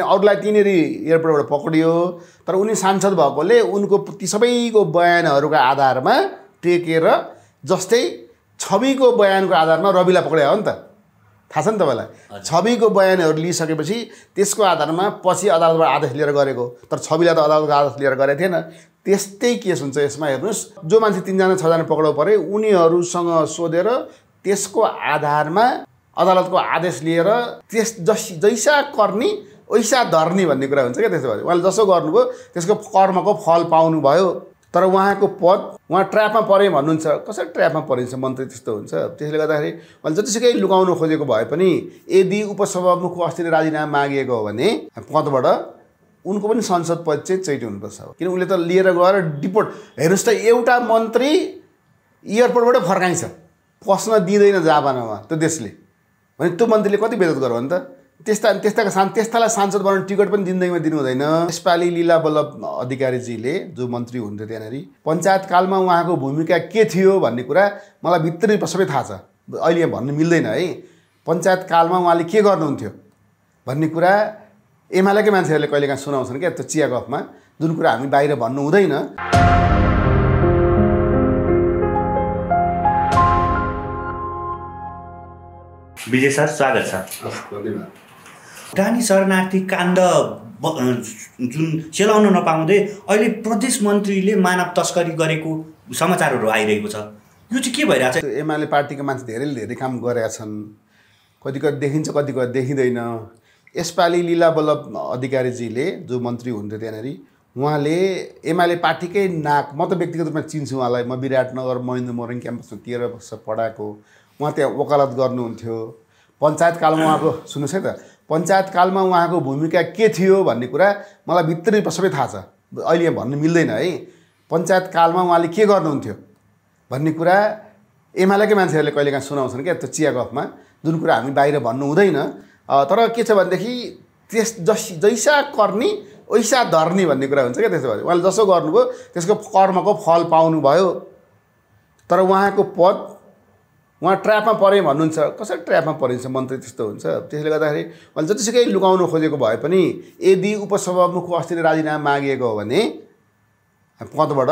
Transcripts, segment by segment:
अरूलाई त्यहीँनिर एयरपोर्टबाट पक्रियो तर उनी सांसद भएकोले उनको ती सबैको बयानहरूको आधारमा टेकेर जस्तै छविको बयानको आधारमा रविलाई पक्रियो हो नि त थाहा छ नि तपाईँलाई छविको बयानहरू लिइसकेपछि त्यसको आधारमा पछि अदालतबाट आदेश लिएर गरेको तर छविलाई त अदालतको आदेश लिएर गरेको थिएन त्यस्तै केस हुन्छ यसमा हेर्नुहोस् जो मान्छे तिनजना छजना पक्राउ पऱ्यो उनीहरूसँग सोधेर त्यसको आधारमा अदालतको आदेश लिएर त्यस जस जैसा कर्नी ऐसा धर्ने भन्ने कुरा हुन्छ क्या त्यसो भए उहाँले जसो गर्नुभयो त्यसको कर्मको फल पाउनुभयो तर उहाँको पद उहाँ ट्र्यापमा परे भन्नुहुन्छ कसरी ट्र्यापमा परिन्छ मन्त्री त्यस्तो हुन्छ त्यसले गर्दाखेरि उहाँले जतिसुकै लुकाउनु खोजेको भए पनि यदि उपसभामुखको अस्तिले राजीनामा मागिएको हो भने पदबाट उनको पनि संसद पद चाहिँ चैट हुनुपर्छ किन उसले त लिएर गएर डिपोर्ट हेर्नुहोस् त एउटा मन्त्री एयरपोर्टबाटै फर्काइन्छ पस्न दिँदैन जापानमा त्यो देशले भने त्यो मन्त्रीले कति बेदत गर्यो भने त त्यस्ता त्यस्ताको सान त्यस्तालाई सांसद बनाउने टिकट पनि जिन्दगीमा दिनु हुँदैन यसपालि लीला बल्लभ अधिकारीजीले जो मन्त्री हुनुहुन्थ्यो त्यहाँनिर पञ्चायतकालमा उहाँको भूमिका के थियो भन्ने कुरा मलाई भित्रै सबै थाहा छ अहिले भन्नु मिल्दैन है पञ्चायतकालमा उहाँले के गर्नुहुन्थ्यो भन्ने कुरा एमालेकै मान्छेहरूले कहिलेकाहीँ सुनाउँछन् क्या त्यो चिया गफमा जुन कुरा हामी बाहिर भन्नु हुँदैन विजय सर स्वागत छ रानी शरणार्थी काण्ड जुन सेलाउन नपाउँदै अहिले प्रदेश मन्त्रीले मानव तस्करी गरेको समाचारहरू आइरहेको छ यो चाहिँ के भइरहेको छ एमाले पार्टीका मान्छे धेरैले धेरै काम गरेका छन् कति कति देखिन्छ कति कति देखिँदैन यसपालि लिला बल्लभ अधिकारीजीले जो मन्त्री हुनुहुन्थ्यो त्यहाँनिर उहाँले एमाले पार्टीकै नाक म त व्यक्तिगत रूपमा चिन्छु उहाँलाई म विराटनगर महेन्द्र मोरङ क्याम्पसमा तेह्र वर्ष पढाएको उहाँ त्यहाँ वकालत गर्नुहुन्थ्यो पञ्चायत कालमा उहाँको सुन्नुहोस् है त कालमा उहाँको भूमिका के थियो भन्ने कुरा मलाई भित्री सबै थाहा छ अहिले भन्नु मिल्दैन है पञ्चायतकालमा उहाँले के गर्नुहुन्थ्यो भन्ने कुरा एमालेकै मान्छेहरूले कहिलेकाहीँ सुनाउँछन् क्या त्यो चिया गफमा जुन कुरा हामी बाहिर भन्नु हुँदैन तर के छ भनेदेखि त्यस जस जैसा कर्नी वैसा धर्नी भन्ने कुरा हुन्छ क्या त्यसो भए उहाँले जसो गर्नुभयो त्यसको कर्मको फल पाउनुभयो तर उहाँको पद उहाँ ट्र्यापमा परे भन्नुहुन्छ कसरी ट्र्यापमा परिन्छ मन्त्री त्यस्तो हुन्छ त्यसले गर्दाखेरि उहाँले जतिसुकै लुकाउनु खोजेको भए पनि यदि उपसभामुखको अस्तिले राजीनामा मागिएको हो भने पदबाट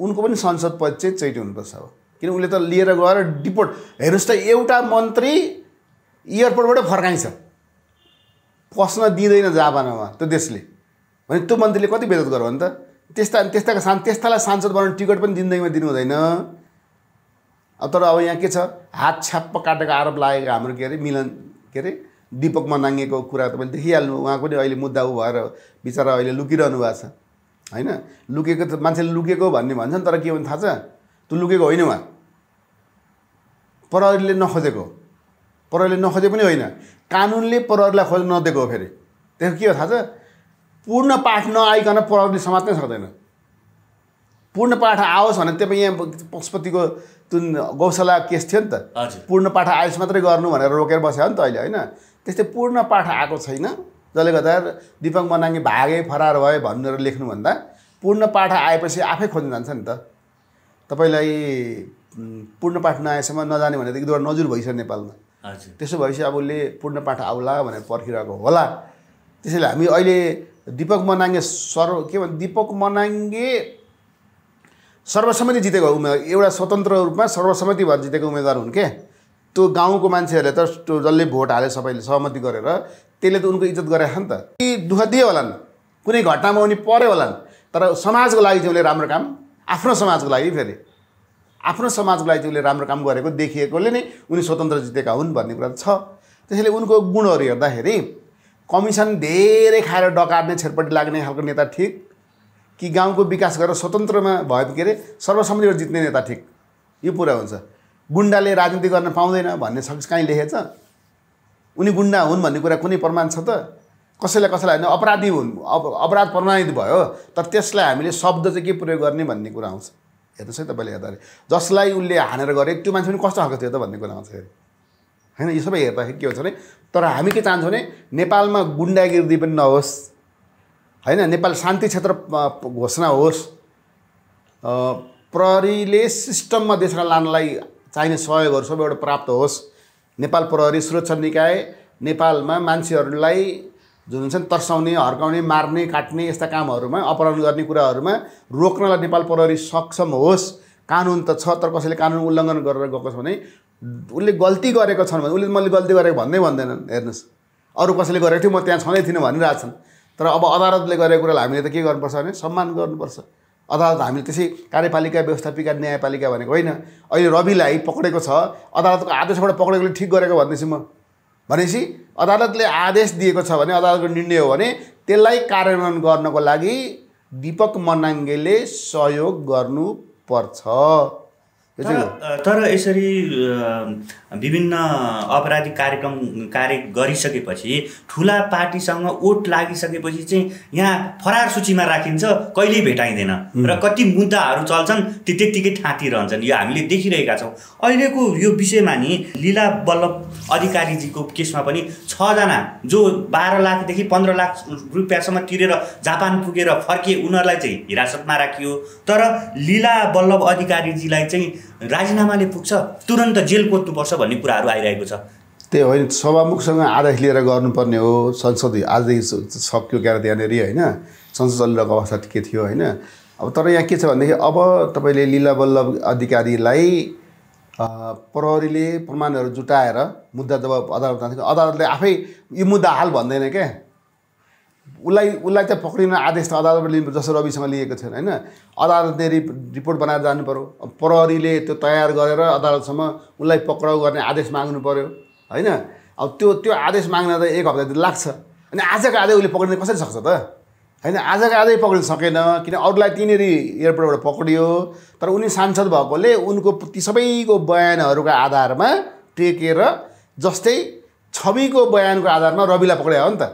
उनको पनि संसद पद चाहिँ चैट हुनुपर्छ हो किन उसले त लिएर गएर डिपोर्ट हेर्नुहोस् त एउटा मन्त्री एयरपोर्टबाट फर्काइन्छ पस्न दिँदैन जापानमा त्यो देशले भने त्यो मन्त्रीले कति बेदत गर्यो भने त त्यस्ता त्यस्ताको सा त्यस्तालाई सांसद बनाउने टिकट पनि जिन्दगीमा दिनु हुँदैन तर अब यहाँ के छ हात छ्याप्प काटेको आरोप लागेको हाम्रो के अरे मिलन के अरे दिपक मनाङ्गेको कुरा तपाईँले देखिहाल्नु उहाँको पनि अहिले मुद्दा ऊ भएर बिचरा अहिले लुकिरहनु भएको छ होइन लुकेको त मान्छेले लुकेको भन्ने भन्छ नि तर के भन्नु थाहा छ त्यो लुकेको होइन उहाँ प्रहरीले नखोजेको प्रहरीले नखोजे पनि होइन कानुनले प्रहरीलाई खोज्न नदिएको हो फेरि त्यसको के हो थाहा छ पूर्ण पाठ नआइकन प्रहरीले समात्नै सक्दैन पूर्ण पाठ आओस् भने त्यो पनि यहाँ पशुपतिको जुन गौशाला केस थियो नि त पूर्ण पाठ आयोस् मात्रै गर्नु भनेर रोकेर बस्यो नि त अहिले होइन त्यस्तै पूर्ण पाठ आएको छैन जसले गर्दा दिपक मनाङ्गे भागे फरार भए भनेर लेख्नुभन्दा पूर्ण पाठ आएपछि आफै खोज्नु जान्छ नि त तपाईँलाई पूर्ण पाठ नआएसम्म नजाने भनेर दुईवटा नजुर भइसक्यो नेपालमा त्यसो भएपछि अब उसले पूर्ण पाठ आउला भनेर पर्खिरहेको होला त्यसैले हामी अहिले दिपक मनाङ्गे सर्व के भन्छ दिपक मनाङ्गे सर्वसम्मति जितेको उम्मेदवार एउटा स्वतन्त्र रूपमा सर्वसम्मति भएर जितेको उम्मेदवार हुन् क्या त्यो गाउँको मान्छेहरूले त त्यो जसले भोट हाले सबैले सहमति गरेर त्यसले त उनको इज्जत गरेको नि त ती दुःख दिए होलान् कुनै घटनामा उनी पऱ्यो होलान् तर समाजको लागि चाहिँ उसले राम्रो काम आफ्नो समाजको लागि फेरि आफ्नो समाजको लागि चाहिँ उसले राम्रो काम गरेको देखिएकोले नै उनी स्वतन्त्र जितेका हुन् भन्ने कुरा छ त्यसैले उनको गुणहरू हेर्दाखेरि कमिसन धेरै खाएर डकार्ने छेरपट्टि लाग्ने खालको नेता ठिक कि गाउँको विकास गरेर स्वतन्त्रमा भयो के अरे सर्वसम्मतिबाट जित्ने नेता ठिक यो कुरा हुन्छ गुन्डाले राजनीति गर्न पाउँदैन भन्ने छ कहीँ लेखेछ उनी गुन्डा हुन् भन्ने कुरा कुनै प्रमाण छ त कसैलाई कसैलाई होइन अपराधी हुन् अप अपराध प्रमाणित भयो तर त्यसलाई हामीले शब्द चाहिँ के प्रयोग गर्ने भन्ने कुरा आउँछ हेर्नुहोस् है तपाईँले हेर्दाखेरि जसलाई उसले हानेर गरे त्यो मान्छे पनि कस्तो खालको थियो त भन्ने कुरा आउँछ फेरि होइन यो सबै हेर्दाखेरि के हुन्छ भने तर हामी के चाहन्छौँ भने नेपालमा गुन्डागिर्दी पनि नहोस् होइन नेपाल शान्ति क्षेत्र घोषणा होस् प्रहरीले सिस्टममा देशलाई लानलाई चाहिने सहयोगहरू सबैबाट प्राप्त होस् नेपाल प्रहरी सुरक्षा निकाय नेपालमा मान्छेहरूलाई जुन हुन्छन् तर्साउने हर्काउने मार्ने काट्ने यस्ता कामहरूमा अपहरण गर्ने कुराहरूमा रोक्नलाई नेपाल प्रहरी सक्षम होस् कानुन त छ तर कसैले कानुन उल्लङ्घन गरेर गएको छ भने उसले गल्ती गरेको छन् भने उसले मैले गल्ती गरेको भन्दै भन्दैनन् हेर्नुहोस् अरू कसैले गरेको थियो म त्यहाँ छँदै थिइनँ भनिरहेछन् तर अब अदालतले गरेको कुरालाई हामीले त के गर्नुपर्छ भने सम्मान गर्नुपर्छ अदालत हामीले त्यसै कार्यपालिका व्यवस्थापिका न्यायपालिका भनेको होइन अहिले रविलाई पक्रेको छ अदालतको आदेशबाट पक्रेकोले ठिक गरेको भन्दैछु म भनेपछि अदालतले आदेश दिएको छ भने अदालतको निर्णय हो भने त्यसलाई कार्यान्वयन गर्नको लागि दिपक मनाङ्गेले सहयोग गर्नुपर्छ तर यसरी विभिन्न अपराधिक कार्यक्रम कार्य गरिसकेपछि ठुला पार्टीसँग ओट लागिसकेपछि चाहिँ यहाँ फरार सूचीमा राखिन्छ कहिल्यै भेटाइँदैन र कति मुद्दाहरू चल्छन् त्यो त्यत्तिकै रहन्छन् यो हामीले देखिरहेका छौँ अहिलेको यो विषयमा नि लीला बल्लभ अधिकारीजीको केसमा पनि छजना जो बाह्र लाखदेखि पन्ध्र लाख रुपियाँसम्म तिरेर जापान पुगेर फर्किए उनीहरूलाई चाहिँ हिरासतमा राखियो तर लीला बल्लभ अधिकारीजीलाई चाहिँ राजीनामाले पुग्छ तुरन्त जेल पोत्नुपर्छ भन्ने कुराहरू आइरहेको छ त्यही होइन सभामुखसँग आदेश लिएर गर्नुपर्ने हो संसद आजदेखि सक्यो क्या त्यहाँनिर होइन संसद चलिरहेको अवस्था के थियो होइन अब तर यहाँ के छ भनेदेखि अब तपाईँले लीला बल्लभ अधिकारीलाई प्रहरीले प्रमाणहरू जुटाएर मुद्दा जब अदालतमा थियो अदालतले आफै यो मुद्दा हाल भन्दैन क्या उसलाई उसलाई त पक्रिन आदेश त अदालतबाट लिनु जसो रविसँग लिएको थिएन होइन अदालतले रिप रिपोर्ट बनाएर जानु पऱ्यो प्रहरीले त्यो तयार गरेर अदालतसम्म उसलाई पक्राउ गर्ने आदेश माग्नु पऱ्यो होइन अब त्यो त्यो आदेश माग्न त एक हप्ता लाग्छ अनि आजको आदेश उसले पक्रिन कसरी सक्छ त होइन आजको आजै पक्रिन सकेन किन अरूलाई त्यहीँनिर एयरपोर्टबाट पक्रियो तर उनी सांसद भएकोले उनको ती सबैको बयानहरूका आधारमा टेकेर जस्तै छविको बयानको आधारमा रविलाई पक्रिया हो नि त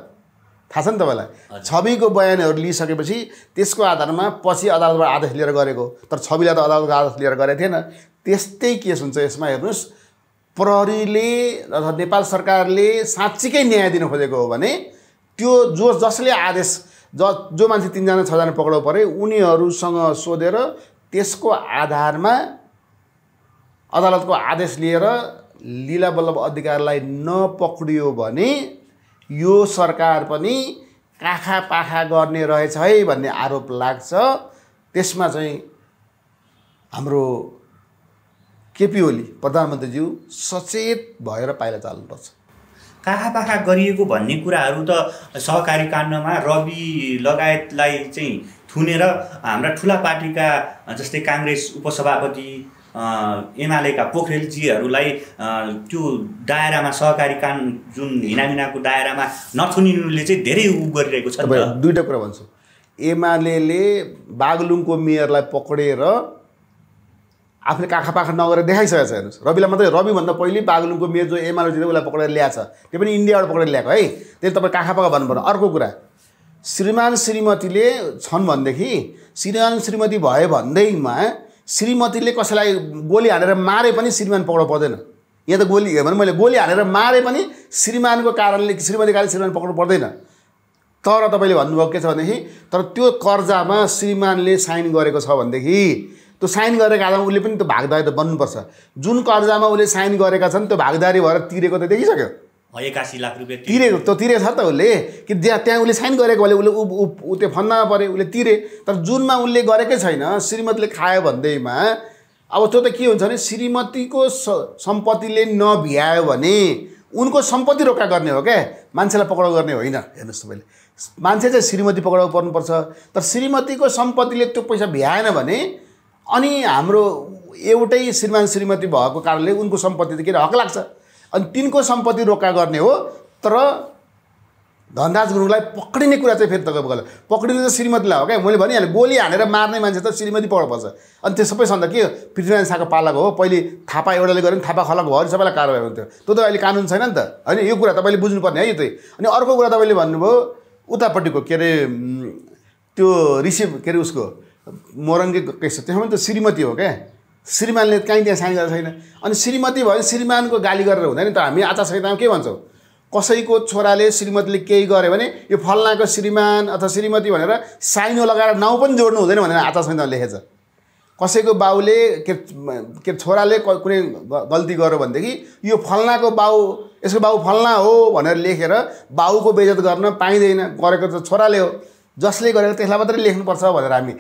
थाहा छ नि तपाईँलाई छविको बयानहरू लिइसकेपछि त्यसको आधारमा पछि अदालतबाट आदेश लिएर गरेको तर छविलाई त अदालतको आदेश लिएर गरेको थिएन त्यस्तै केस हुन्छ यसमा हेर्नुहोस् प्रहरीले अथवा नेपाल सरकारले साँच्चीकै न्याय दिन खोजेको हो भने त्यो जो जसले आदेश ज जो मान्छे तिनजना छजना पक्राउ परे उनीहरूसँग सोधेर त्यसको आधारमा अदालतको आदेश लिएर लीला बल्लभ अधिकारलाई नपक्रियो भने यो सरकार पनि काखा पाखा गर्ने रहेछ है भन्ने आरोप लाग्छ त्यसमा चाहिँ हाम्रो केपी ओली प्रधानमन्त्रीज्यू सचेत भएर पाइला चाल्नुपर्छ पाखा गरिएको भन्ने कुराहरू त सहकारी काण्डमा रवि लगायतलाई चाहिँ थुनेर हाम्रा ठुला पार्टीका जस्तै काङ्ग्रेस उपसभापति एमालेका पोखरेलजीहरूलाई त्यो दायरामा सहकारी कान जुन हिनामिनाको दायरामा नथुनिनुले चाहिँ धेरै उ गरिरहेको छ दुईवटा कुरा भन्छु एमाले बागलुङको मेयरलाई पक्रेर आफूले काखा पाखा नगरेर देखाइसकेको छ हेर्नुहोस् रविलाई मात्रै रविभन्दा पहिले बागलुङको मेयर जो एमाले उसलाई पक्रेर ल्याएको छ त्यो पनि इन्डियाबाट पक्रेर ल्याएको है त्यसले तपाईँ काखा पाखा भन्नुपर्ने अर्को कुरा श्रीमान श्रीमतीले छन् भनेदेखि श्रीमान श्रीमती भयो भन्दैमा श्रीमतीले कसैलाई गोली हानेर मारे पनि श्रीमान पक्राउ पर्दैन यहाँ त गोली भने मैले गोली हानेर मारे पनि श्रीमानको कारणले श्रीमती कारणले श्रीमान पक्राउ पर्दैन तर तपाईँले भन्नुभएको के छ भनेदेखि तर त्यो कर्जामा श्रीमानले साइन गरेको छ भनेदेखि त्यो साइन गरेको आधारमा उसले पनि त्यो भागदारी त बन्नुपर्छ जुन कर्जामा उसले साइन गरेका छन् त्यो भागदारी भएर तिरेको त देखिसक्यो एकासी लाख रुपियाँ तिरेको त तिरेछ त उसले कि त्यहाँ त्यहाँ उसले साइन गरेको भने उसले ऊ त्यो फन्दामा परे उसले तिरे तर जुनमा उसले गरेकै छैन श्रीमतीले खायो भन्दैमा अब त्यो त के हुन्छ भने श्रीमतीको सम्पत्तिले नभ्यायो भने उनको सम्पत्ति रोक्का गर्ने हो क्या मान्छेलाई पक्राउ गर्ने होइन हेर्नुहोस् तपाईँले मान्छे चाहिँ श्रीमती पक्राउ पर्नुपर्छ तर श्रीमतीको सम्पत्तिले त्यो पैसा भ्याएन भने अनि हाम्रो एउटै श्रीमान श्रीमती भएको कारणले उनको सम्पत्ति त के हक लाग्छ अनि तिनको सम्पत्ति रोक्का गर्ने हो तर धनराज गुरुङलाई पक्रिने कुरा चाहिँ फेरि तपाईँको गल्यो पक्रिने त श्रीमतीलाई हो क्या मैले भनिहालेँ गोली हानेर मार्ने मान्छे त श्रीमती पढ पर्छ अनि त्यो सबैसँग के पृथ्वीनारायण शाहको पालाको हो पहिले थापा एउटाले गऱ्यो भने थापा खलक भयो भने सबैलाई कारवाही हुन्थ्यो त्यो त अहिले कानुन छैन नि त होइन यो कुरा तपाईँले बुझ्नुपर्ने है यो चाहिँ अनि अर्को कुरा तपाईँले भन्नुभयो उतापट्टिको के अरे त्यो रिसिभ के अरे उसको मोरङ्गे मोरङ्गी छ त्यसमा पनि त श्रीमती हो क्या श्रीमानले काहीँ त्यहाँ साइन गरेको छैन अनि श्रीमती भयो भने श्रीमानको गाली गरेर हुँदैन त हामी आचार संहितामा के भन्छौँ कसैको छोराले श्रीमतीले केही गर्यो भने यो फल्नाको श्रीमान अथवा श्रीमती भनेर साइनो लगाएर नाउँ पनि जोड्नु हुँदैन भनेर आचार संहितामा लेखेछ कसैको बाउले के के छोराले कुनै गल्ती गर्यो भनेदेखि यो फल्नाको बाउ यसको बाउ फल्ना हो भनेर लेखेर बाउको बेजत गर्न पाइँदैन गरेको त छोराले हो जसले गरेर त्यसलाई मात्रै लेख्नुपर्छ भनेर हामी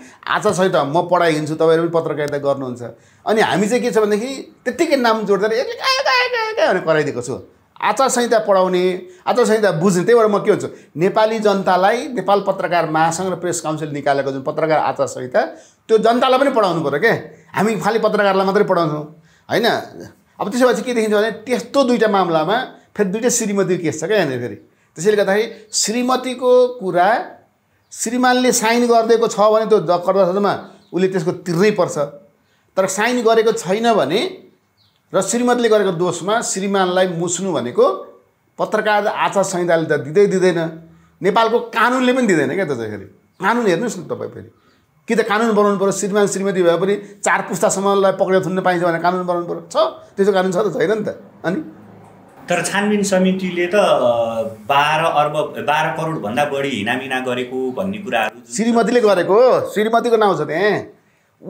संहिता म पढाइ हिँड्छु तपाईँहरू पनि पत्रकारिता गर्नुहुन्छ अनि हामी चाहिँ के छ भनेदेखि त्यत्तिकै नाम जोड्दा भनेर कराइदिएको छु आचार संहिता पढाउने आचार संहिता बुझ्ने त्यही भएर म के भन्छु नेपाली जनतालाई नेपाल पत्रकार महासङ्घ र प्रेस काउन्सिल निकालेको जुन पत्रकार आचार संहिता त्यो जनतालाई पनि पढाउनु पऱ्यो क्या हामी खालि पत्रकारलाई मात्रै पढाउँछौँ होइन अब त्यसो भए चाहिँ के देखिन्छ भने त्यस्तो दुईवटा मामलामा फेरि दुइटै श्रीमती केस छ क्या यहाँनिर फेरि त्यसैले गर्दाखेरि श्रीमतीको कुरा श्रीमानले साइन गरिदिएको छ भने त्यो कर्दशमा उसले त्यसको तिर्नै पर्छ तर साइन गरेको छैन भने र श्रीमतले गरेको दोषमा श्रीमानलाई मुस्नु भनेको पत्रकार आचार संहिताले त दिँदै दिँदैन नेपालको कानुनले पनि दिँदैन क्या त्यसरी कानुन हेर्नुहोस् न तपाईँ फेरि कि त कानुन बनाउनु पऱ्यो श्रीमान श्रीमती भए पनि चार पुस्तासम्मलाई पक्रेर थुन्न पाइन्छ भने कानुन बनाउनु पऱ्यो छ त्यस्तो कानुन छ त छैन नि त अनि तर छानबिन समितिले त बाह्र अर्ब बाह्र करोडभन्दा बढी हिनामिना गरेको भन्ने कुराहरू श्रीमतीले गरेको श्रीमतीको नाउँ छ त्यहाँ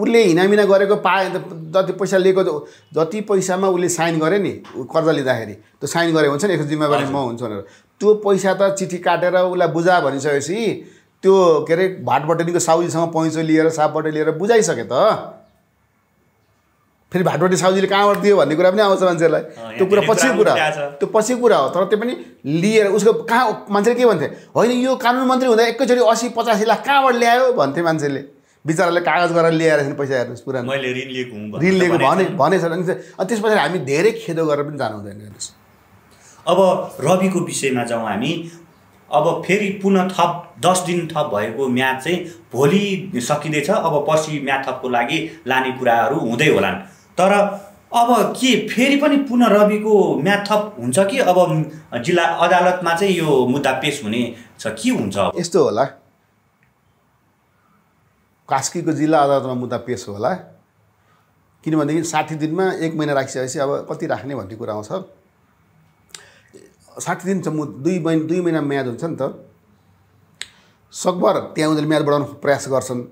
उसले हिनामिना गरेको पाए जति पैसा लिएको जति पैसामा उसले साइन गरे नि कर्जा लिँदाखेरि त्यो साइन गरे हुन्छ नि यसको जिम्मेवारी म हुन्छु भनेर त्यो पैसा त चिठी काटेर उसलाई बुझा भनिसकेपछि त्यो के अरे भाटबटनीको साउजीसँग पैँचो लिएर सापबाट लिएर बुझाइसके त फेरि भाटवटी साउजीले कहाँबाट दियो भन्ने कुरा पनि आउँछ मान्छेहरूलाई त्यो कुरा पछि कुरा त्यो पछि कुरा हो तर त्यो पनि लिएर उसको कहाँ मान्छेले के भन्थे होइन यो कानुन मन्त्री हुँदा एकैचोटि असी पचासी लाख कहाँबाट ल्यायो भन्थे मान्छेले बिचराले कागज गरेर ल्याएर पैसा हेर्नुहोस् पुरा मैले ऋण लिएको ऋण लिएको भने भनेछ अनि त्यस पछाडि हामी धेरै खेदो गरेर पनि जानु हुँदैन हेर्नुहोस् अब रविको विषयमा जाउँ हामी अब फेरि पुनः थप दस दिन थप भएको म्याच चाहिँ भोलि सकिँदैछ अब पर्सि म्याच थपको लागि लाने कुराहरू हुँदै होलान् तर अब के फेरि पनि पुनः रविको म्याथप थप हुन्छ कि अब जिल्ला अदालतमा चाहिँ यो मुद्दा पेस हुने छ के हुन्छ यस्तो होला कास्कीको जिल्ला अदालतमा मुद्दा पेस होला किनभनेदेखि साठी दिनमा एक महिना राखिसकेपछि अब कति राख्ने भन्ने कुरा आउँछ साठी दिन चाहिँ दुई महिना दुई महिना म्याद हुन्छ नि त सकभर त्यहाँ उनीहरूले म्याद बढाउनु प्रयास गर्छन्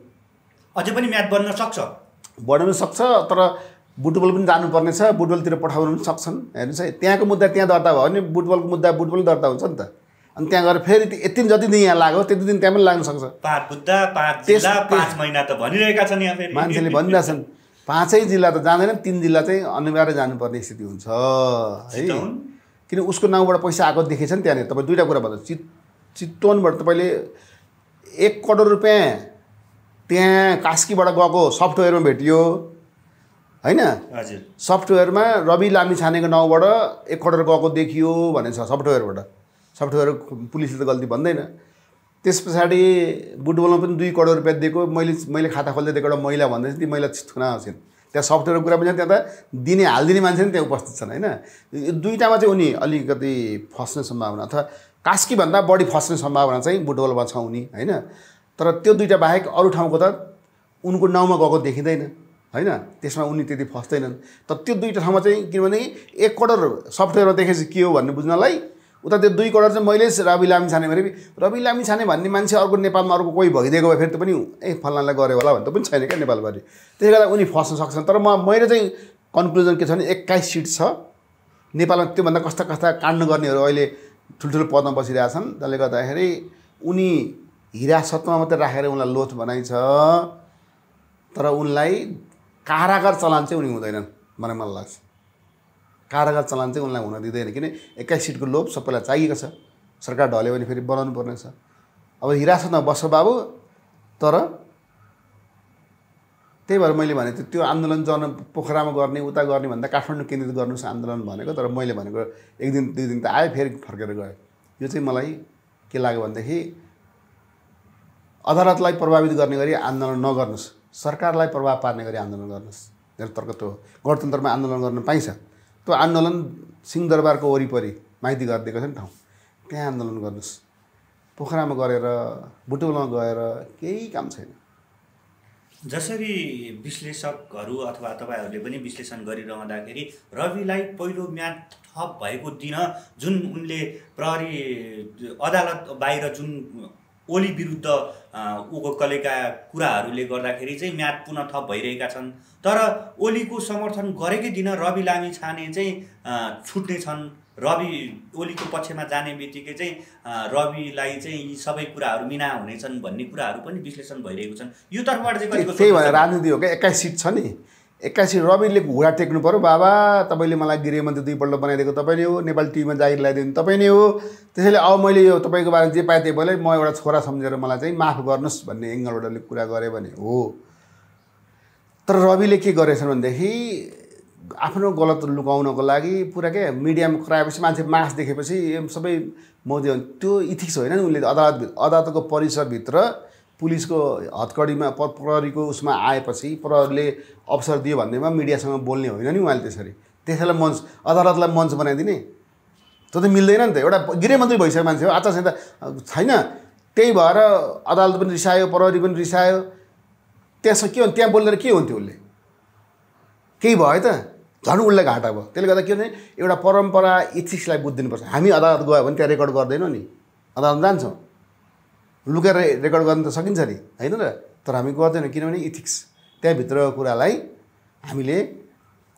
अझै पनि म्याद बढ्न सक्छ बढाउन सक्छ तर बुटबल पनि जानुपर्नेछ बुटबलतिर पठाउनु पनि सक्छन् हेर्नुहोस् है त्यहाँको मुद्दा त्यहाँ दर्ता भयो भने बुटबलको मुद्दा बुटबल दर्ता हुन्छ नि त अनि त्यहाँ गएर फेरि यति जति दिन यहाँ लाग्यो त्यति दिन त्यहाँ पनि लाग्न सक्छ मान्छेले भनिरहेका छन् पाँचै जिल्ला त जाँदैन तिन जिल्ला चाहिँ अनिवार्य जानुपर्ने स्थिति हुन्छ है किन उसको नाउँबाट पैसा आएको देखेछ नि त्यहाँनिर तपाईँ दुइटा कुरा भन्नु चित चितवनबाट तपाईँले एक करोड रुपियाँ त्यहाँ कास्कीबाट गएको सफ्टवेयरमा भेटियो होइन हजुर सफ्टवेयरमा रवि लामी छानेको नाउँबाट एक करोड गएको देखियो भने छ सफ्टवेयरबाट सफ्टवेयर पुलिसले त गल्ती भन्दैन त्यस पछाडि बुटबलमा पनि दुई करोड रुपियाँ दिएको मैले मैले खाता खोल्दै दिएको एउटा महिला थिएँ ती महिला थुना छिन् त्यहाँ सफ्टवेयरको कुरा पनि छ त्यहाँ त दिने हालिदिने मान्छे नि त्यहाँ उपस्थित छन् होइन यो दुइटामा चाहिँ उनी अलिकति फस्ने सम्भावना अथवा कास्कीभन्दा बढी फस्ने सम्भावना चाहिँ बुटबलमा छ उनी होइन तर त्यो दुइटा बाहेक अरू ठाउँको त उनको नाउँमा गएको देखिँदैन होइन त्यसमा उनी त्यति फस्दैनन् तर त्यो दुईवटा ठाउँमा चाहिँ किनभने एक कडर सफ्टवेयरमा देखेपछि के हो भन्ने बुझ्नलाई उता त्यो दुई कडर चाहिँ मैले रवि लामी छाने भने रवि लामी छाने भन्ने मान्छे अर्को नेपालमा अर्को कोही भइदिएको भए फेरि त पनि ए फलानालाई गऱ्यो होला भन्दा पनि छैन क्या नेपालभरि त्यसले गर्दा उनी फस्न सक्छन् तर म मेरो चाहिँ कन्क्लुजन के छ भने एक्काइस सिट छ नेपालमा त्योभन्दा कस्ता कस्ता काण्ड गर्नेहरू अहिले ठुल्ठुलो पदमा बसिरहेछन् जसले गर्दाखेरि उनी हिरासतमा मात्रै राखेर उनलाई लोथ बनाइन्छ तर उनलाई कारागार चलान चाहिँ उनी हुँदैनन् मलाई मलाई लाग्छ कारागार चलान चाहिँ उनलाई हुन दिँदैन किन एक्काइस सिटको लोभ सबैलाई चाहिएको छ सरकार ढल्यो भने फेरि बनाउनु पर्नेछ अब हिरासतमा बस्छ बाबु तर त्यही भएर मैले भने त्यो आन्दोलन जन पोखरामा गर्ने उता गर्ने भन्दा काठमाडौँ केन्द्रित गर्नुहोस् आन्दोलन भनेको तर मैले भनेको एक दिन दुई दिन त आएँ फेरि फर्केर गएँ यो चाहिँ मलाई के लाग्यो भनेदेखि अदालतलाई प्रभावित गर्ने गरी आन्दोलन नगर्नुहोस् सरकारलाई प्रभाव पार्ने गरी आन्दोलन गर्नुहोस् मेरो तर्क त्यो गणतन्त्रमा आन्दोलन गर्न पाइन्छ त्यो आन्दोलन सिंहदरबारको वरिपरि माइती गरिदिएको छ नि ठाउँ त्यहाँ आन्दोलन गर्नुहोस् पोखरामा गरेर बुटौलमा गएर केही काम छैन जसरी विश्लेषकहरू अथवा तपाईँहरूले पनि विश्लेषण गरिरहँदाखेरि रविलाई पहिलो म्याच थप भएको दिन जुन उनले प्रहरी अदालत बाहिर जुन ओली विरुद्ध कलेका कुराहरूले गर्दाखेरि चाहिँ म्याद पुनः थप भइरहेका छन् तर ओलीको समर्थन गरेकै दिन रवि लामी छाने चाहिँ छुट्ने छन् रवि ओलीको पक्षमा जाने बित्तिकै चाहिँ रविलाई चाहिँ यी सबै कुराहरू मिना हुनेछन् भन्ने कुराहरू पनि विश्लेषण भइरहेको छन् यो तर्फबाट चाहिँ त्यही भएर राजनीति हो क्या एक्काइस सिट छ नि एक्कासी रविले घुँडा टेक्नु पऱ्यो बाबा तपाईँले मलाई गृहमन्त्री दुईपल्ट बनाइदिएको तपाईँ नै हो नेपाल टिभीमा जागिर ल्याइदिनु तपाईँ नै हो त्यसैले अब मैले यो तपाईँको बारेमा जे पाएँ त्यही बोले म एउटा छोरा सम्झेर मलाई चाहिँ माफ गर्नुहोस् भन्ने एङ्गलबाट कुरा गरेँ भने हो तर रविले के गरेछन् भनेदेखि आफ्नो गलत लुकाउनको लागि पुरा के मिडियामा कराएपछि मान्छे मास देखेपछि सबै मौजे त्यो इथिक्स होइन नि उसले अदालत अदालतको परिसरभित्र पुलिसको हतकडीमा प्रहरीको उसमा आएपछि प्रहरीले अवसर दियो भन्दैमा मिडियासँग बोल्ने होइन नि उहाँले त्यसरी त्यसैलाई मञ्च अदालतलाई मञ्च बनाइदिने त्यो त मिल्दैन नि त एउटा गृहमन्त्री भइसक्यो मान्छे हो आचार संहिता छैन त्यही भएर अदालत पनि रिसायो प्रहरी पनि रिसायो त्यहाँ के हो त्यहाँ बोलेर के हुन्थ्यो उसले केही भयो त झन् उसलाई घाटा भयो त्यसले गर्दा के भने एउटा परम्परा इथिक्सलाई बुझिदिनुपर्छ हामी अदालत गयो भने त्यहाँ रेकर्ड गर्दैनौँ नि अदालत जान्छौँ लुकेर रेकर्ड गर्न त सकिन्छ नि होइन र तर हामी गर्दैनौँ किनभने इथिक्स त्यहाँभित्रको कुरालाई हामीले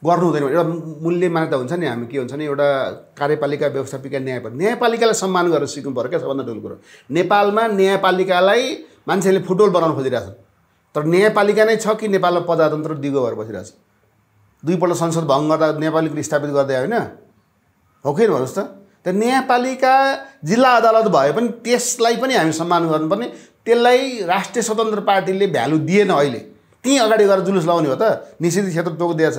गर्नु हुँदैन एउटा मूल्य मान्यता हुन्छ नि हामी के हुन्छ नि एउटा कार्यपालिका व्यवस्थापिका न्यायपालिका न्यायपालिकालाई सम्मान गरेर सिक्नु पऱ्यो क्या सबभन्दा ठुलो कुरो नेपालमा न्यायपालिकालाई मान्छेले फुटबल बनाउन खोजिरहेछ तर न्यायपालिका नै छ कि नेपालमा प्रजातन्त्र दिगो भएर बसिरहेछ दुईपल्ट संसद भङ्ग गर्दा नेपालीको स्थापित गर्दै होइन हो कि भन्नुहोस् त त न्यायपालिका जिल्ला अदालत भए पनि त्यसलाई पनि हामी सम्मान गर्नुपर्ने त्यसलाई राष्ट्रिय स्वतन्त्र पार्टीले भ्यालु दिएन अहिले त्यहीँ अगाडि गएर जुलुस लगाउने हो त निषेधित क्षेत्र तोकिदिएछ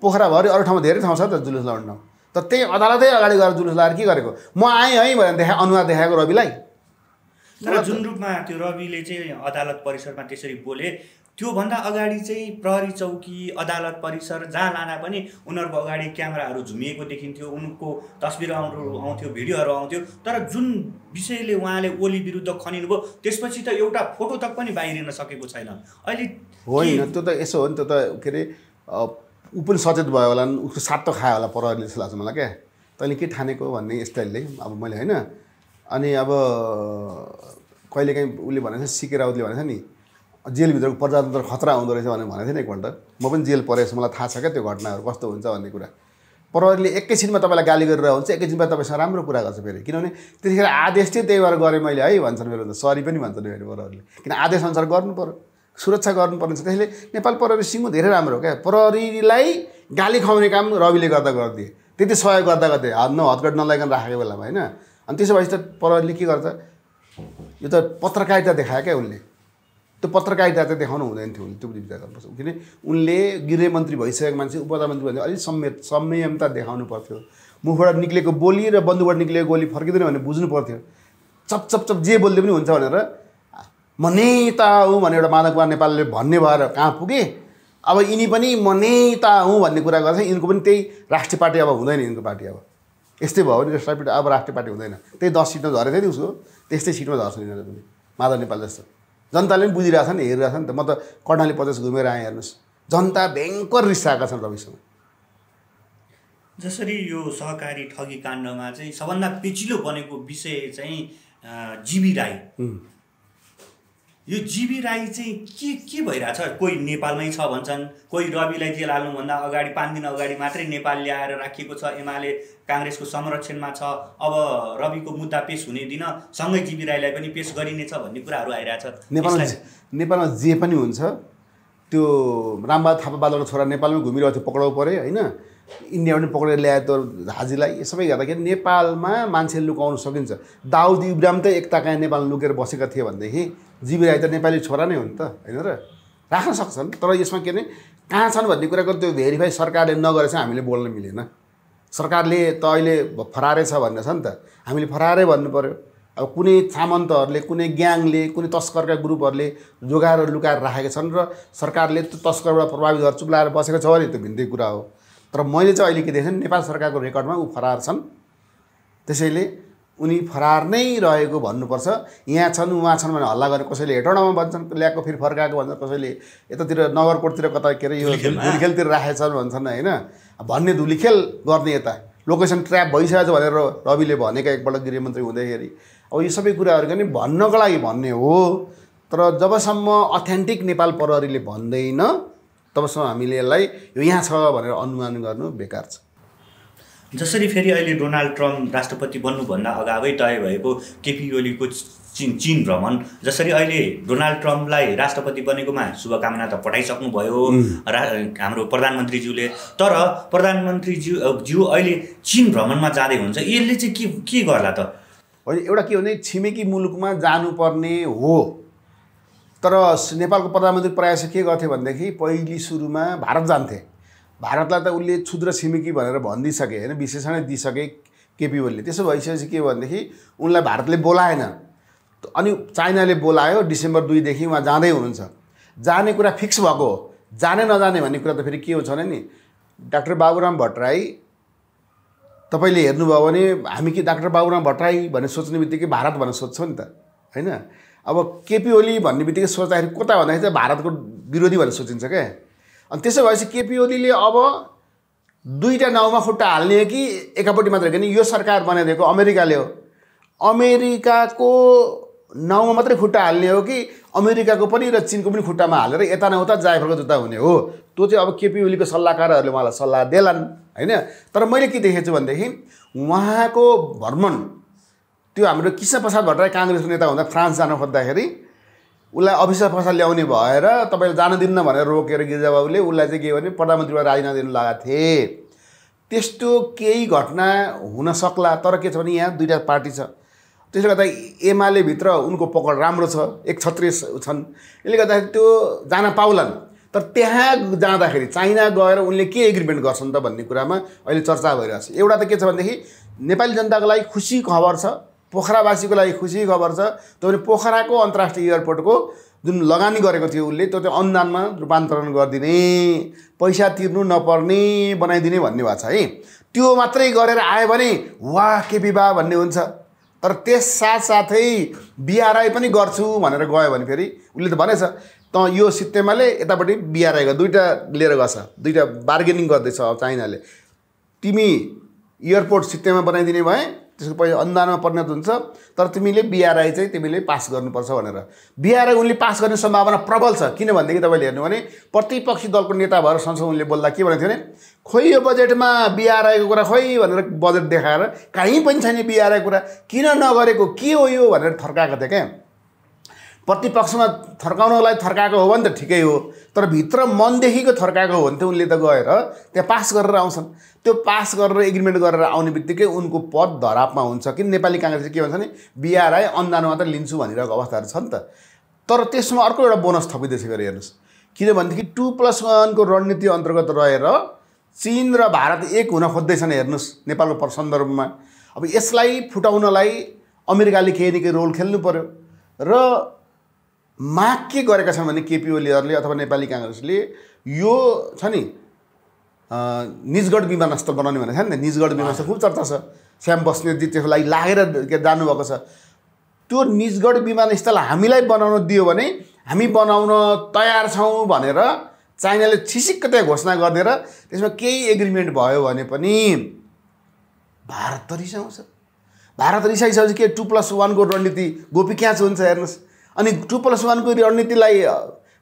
पोखराभरि अरू ठाउँमा धेरै ठाउँ छ त जुलुस लगाउने ठाउँ त त्यही अदालतै अगाडि गएर जुलुस लगाएर के गरेको म आएँ है भनेर देखा अनुहार देखाएको रविलाई तर जुन रूपमा त्यो रविले चाहिँ अदालत परिसरमा त्यसरी बोले त्योभन्दा अगाडि चाहिँ प्रहरी चौकी अदालत परिसर जहाँ लाँदा पनि उनीहरूको अगाडि क्यामेराहरू झुमिएको देखिन्थ्यो उनको तस्बिर आउनु आउँथ्यो भिडियोहरू आउँथ्यो तर जुन विषयले उहाँले ओली विरुद्ध खनिनुभयो त्यसपछि त एउटा फोटो तक पनि बाहिरिन सकेको छैन अहिले होइन त्यो त यसो हो नि त्यो त के अरे ऊ पनि सचेत भयो होला उसको सात त खायो होला प्रहरीले जस्तो लाग्छ मलाई क्या तैँले के ठानेको भन्ने स्टाइलले अब मैले होइन अनि अब कहिलेकाहीँ उसले भनेको छ सिके राउतले भनेको छ नि जेलभित्रको प्रजातन्त्र खतरा हुँदो रहेछ भनेर भनेको थिएँ नि एकपल्ट म पनि जेल परेको मलाई थाहा छ क्या त्यो घटनाहरू कस्तो हुन्छ भन्ने कुरा प्रहरीले एकैछिनमा तपाईँलाई गाली गरेर हुन्छ एकैछिनमा तपाईँसँग राम्रो कुरा गर्छ फेरि किनभने त्यतिखेर आदेश चाहिँ त्यही भएर गरेँ मैले है भन्छन् मेरो त सरी पनि भन्छन् मेरो प्रहरीले किन आदेशअनुसार गर्नु पऱ्यो सुरक्षा गर्नुपर्ने छ त्यसले नेपाल प्रहरी सिङ्गो धेरै राम्रो हो क्या प्रहरीलाई गाली खुवाउने काम रविले गर्दा गरिदिए त्यति सहयोग गर्दा गर्दै हात न हतकट नलाइकन राखेको बेलामा होइन अनि त्यसो भएपछि त प्रहरीले के गर्छ यो त पत्रकारिता देखायो क्या उसले त्यो पत्रकारिता चाहिँ देखाउनु हुँदैन थियो त्यो पनि गर्नुपर्छ किनभने उनले गृहमन्त्री भइसकेको मान्छे उपप्रधानमन्त्री भन्दा अलिक संयम संयमता देखाउनु पर्थ्यो मुखबाट निक्लेको बोली र बन्दुकबाट निक्लेको गोली फर्किँदैन भने बुझ्नु पर्थ्यो चप चप चप जे बोल्दै पनि हुन्छ भनेर म नेता हुँ भनेर एउटा माधव कुमार नेपालले भन्ने भएर कहाँ पुगे अब यिनी पनि म नेता हुँ भन्ने कुरा गर्छ यिनको पनि त्यही राष्ट्रिय पार्टी अब हुँदैन यिनको पार्टी अब यस्तै भयो भने राष्ट्रिय पार्टी अब राष्ट्रिय पार्टी हुँदैन त्यही दस सिटमा झरेको थियो नि उसको त्यस्तै सिटमा झर्छ यिनीहरू पनि माधव नेपाल जस्तो जनताले पनि बुझिरहेछन् हेरिरहेछन् नि त म त कर्णाली पचास घुमेर आएँ हेर्नुहोस् जनता भयङ्कर रिसाएका छन् रविसँग जसरी यो सहकारी ठगी काण्डमा चाहिँ सबभन्दा पेचिलो बनेको विषय चाहिँ जीवी राई यो जीवी राई चाहिँ के के भइरहेछ कोही नेपालमै छ भन्छन् कोही रविलाई जेल हाल्नुभन्दा अगाडि पाँच दिन अगाडि मात्रै नेपाल ल्याएर राखिएको छ एमाले काङ्ग्रेसको संरक्षणमा छ अब रविको मुद्दा पेस हुने दिन सँगै जीवी राईलाई पनि पेस गरिनेछ भन्ने कुराहरू आइरहेछ नेपालमा नेपालमा जे पनि हुन्छ त्यो रामबहादुर थापा बादबाट छोरा नेपालमै घुमिरहेको थियो पक्राउ पऱ्यो होइन इन्डिया पनि पक्रेर ल्यायो त हाजीलाई सबै गर्दाखेरि नेपालमा मान्छे लुकाउन सकिन्छ दाउदी इब्राम त एकताका नेपाल लुकेर बसेका थिए भनेदेखि जीविराई त नेपाली छोरा नै हो नि त होइन र राख्न सक्छन् तर यसमा के भने कहाँ छन् भन्ने कुराको त्यो भेरिफाई सरकारले नगरे चाहिँ हामीले बोल्न मिलेन सरकारले त अहिले फरारे छ भन्ने छ नि त हामीले फरारै भन्नु पऱ्यो अब कुनै सामन्तहरूले कुनै ग्याङले कुनै तस्करका ग्रुपहरूले जोगाएर लुकाएर राखेका छन् र सरकारले त्यो तस्करबाट प्रभावित प्रभावितहरू चुप्लाएर बसेको छ अरे त्यो भिन्दै कुरा हो तर मैले चाहिँ अहिले के देखेँ नेपाल सरकारको रेकर्डमा ऊ फरार छन् त्यसैले उनी फरार नै रहेको भन्नुपर्छ यहाँ छन् उहाँ छन् भने हल्ला गरेर कसैले हेटौँडामा भन्छन् ल्याएको फेरि फर्काएको भन्छन् कसैले यतातिर नगरकोटतिर कता के अरे यो धुलिखेलतिर राखेछन् भन्छन् होइन भन्ने धुलिखेल गर्ने यता लोकेसन ट्र्याप भइसकेको छ भनेर रविले भनेका एकपल्ट गृहमन्त्री हुँदाखेरि अब यो सबै कुराहरू पनि भन्नको लागि भन्ने हो तर जबसम्म अथेन्टिक नेपाल प्रहरीले भन्दैन तबसम्म हामीले यसलाई यो यहाँ छ भनेर अनुमान गर्नु बेकार छ जसरी फेरि अहिले डोनाल्ड ट्रम्प राष्ट्रपति बन्नुभन्दा अगावै तय भएको केपी ओलीको चिन चिन भ्रमण जसरी अहिले डोनाल्ड ट्रम्पलाई राष्ट्रपति बनेकोमा शुभकामना त पठाइसक्नुभयो रा हाम्रो प्रधानमन्त्रीज्यूले तर प्रधानमन्त्रीज्यू ज्यू अहिले चिन भ्रमणमा जाँदै हुन्छ यसले चाहिँ के के गर्ला त होइन एउटा के भने छिमेकी मुलुकमा जानुपर्ने हो तर नेपालको प्रधानमन्त्री प्रयास के गर्थे भनेदेखि पहिले सुरुमा भारत जान्थे भारतलाई त उसले क्षुद्र छिमेकी भनेर भनिदिइसके होइन विशेषणै दिइसके केपी ओलीले त्यसो भइसकेपछि के भनेदेखि उनलाई भारतले बोलाएन अनि चाइनाले बोलायो डिसेम्बर दुईदेखि उहाँ जाँदै हुनुहुन्छ जाने कुरा फिक्स भएको हो जाने नजाने भन्ने कुरा त फेरि के हुन्छ छ नि डाक्टर बाबुराम भट्टराई तपाईँले हेर्नुभयो भने हामी कि डाक्टर बाबुराम भट्टराई भन्ने सोच्ने बित्तिकै भारत भनेर सोध्छौँ नि त होइन अब केपी ओली भन्ने बित्तिकै सोच्दाखेरि कता भन्दाखेरि चाहिँ भारतको विरोधी भनेर सोचिन्छ क्या अनि त्यसो भएपछि केपी ओलीले अब दुईवटा नाउँमा खुट्टा हाल्ने हो कि एकापट्टि मात्र गर्ने यो सरकार बनाइदिएको अमेरिकाले हो अमेरिकाको नाउँमा मात्रै खुट्टा हाल्ने हो कि अमेरिकाको पनि र चिनको पनि खुट्टामा हालेर यता नउता जायफलको जुत्ता हुने हो त्यो चाहिँ अब केपी ओलीको सल्लाहकारहरूले उहाँलाई सल्लाह देलान् होइन तर मैले के देखेको छु भनेदेखि उहाँको भ्रमण त्यो हाम्रो कृष्ण प्रसाद भट्टराई काङ्ग्रेसको नेता हुँदा फ्रान्स जान खोज्दाखेरि उसलाई अफिसर फसा ल्याउने भएर तपाईँले जान दिन्न भनेर रोकेर गिरिजाबाबुले उसलाई चाहिँ के भने प्रधानमन्त्रीबाट राजीनामा दिनु लगाएको थिए त्यस्तो केही घटना हुन सक्ला तर के छ भने यहाँ दुईवटा पार्टी छ त्यसले गर्दा एमाले भित्र उनको पकड राम्रो छ एक क्षत्रिय छन् यसले गर्दाखेरि त्यो जान पाउलान् तर त्यहाँ जाँदाखेरि चाइना गएर उनले के एग्रिमेन्ट गर्छन् त भन्ने कुरामा अहिले चर्चा भइरहेको छ एउटा त के छ भनेदेखि नेपाली जनताको लागि खुसी खबर छ पोखरावासीको लागि खुसी खबर छ त्यो पोखराको अन्तर्राष्ट्रिय एयरपोर्टको जुन लगानी गरेको थियो उसले त्यो चाहिँ अनुदानमा रूपान्तरण गरिदिने पैसा तिर्नु नपर्ने बनाइदिने भन्ने भएको छ है त्यो मात्रै गरेर आयो भने वा के विवाह भन्ने हुन्छ तर त्यस साथसाथै बिआरआई पनि गर्छु भनेर गयो भने फेरि उसले त भनेछ त यो सित्तेमाले यतापट्टि बिआरआई गर् दुइटा लिएर गर्छ दुइटा बार्गेनिङ गर्दैछ चाइनाले तिमी एयरपोर्ट सित्तेमा बनाइदिने भए त्यसको पहिला अनुदानमा परिणत हुन्छ तर तिमीले बिआरआई चाहिँ तिमीले पास गर्नुपर्छ भनेर बिआरआई उनले पास गर्ने सम्भावना प्रबल छ किनभनेदेखि तपाईँले हेर्नु भने प्रतिपक्षी दलको नेता भएर संसद उनले बोल्दा के भनेको थियो भने खोइ यो बजेटमा बिआरआईको कुरा खोइ भनेर बजेट देखाएर काहीँ पनि छैन बिआरआई कुरा किन नगरेको के हो यो भनेर थर्काएको थियो क्या प्रतिपक्षमा थर्काउनलाई थर्काएको हो भने त ठिकै हो तर भित्र मनदेखिको थर्काएको हो भने त उनले त गएर त्यहाँ पास गरेर आउँछन् त्यो पास गरेर एग्रिमेन्ट गरेर आउने बित्तिकै उनको पद धरापमा हुन्छ किन नेपाली काङ्ग्रेस के भन्छ भने बिआरआई अन्दान मात्र लिन्छु भनिरहेको अवस्थाहरू छ नि त तर त्यसमा अर्को एउटा बोनस थपिँदैछ गरेर हेर्नुहोस् किनभनेदेखि टु प्लस वानको रणनीति अन्तर्गत रहेर चिन र भारत एक हुन खोज्दैछन् हेर्नुहोस् नेपालको सन्दर्भमा अब यसलाई फुटाउनलाई अमेरिकाले केही न केही रोल खेल्नु पऱ्यो र माग के गरेका छन् भने केपी ओलीहरूले अथवा नेपाली काङ्ग्रेसले यो छ नि निजगढ विमानस्थल बनाउने भनेको छ नि त निजगढ विमानस्थल खुब चर्चा छ श्याम बस्ने त्यसको लागि लागेर के जानुभएको छ त्यो निजगढ विमानस्थल हामीलाई बनाउन दियो भने हामी बनाउन तयार छौँ भनेर चाइनाले छिसिक्क त्यहाँ घोषणा गरिदिएर त्यसमा केही एग्रिमेन्ट भयो भने पनि भारत त रिसाउँछ भारत रिसाइसकेपछि के टु प्लस वानको रणनीति गोपी क्याच हुन्छ हेर्नुहोस् अनि टु प्लस वानको रणनीतिलाई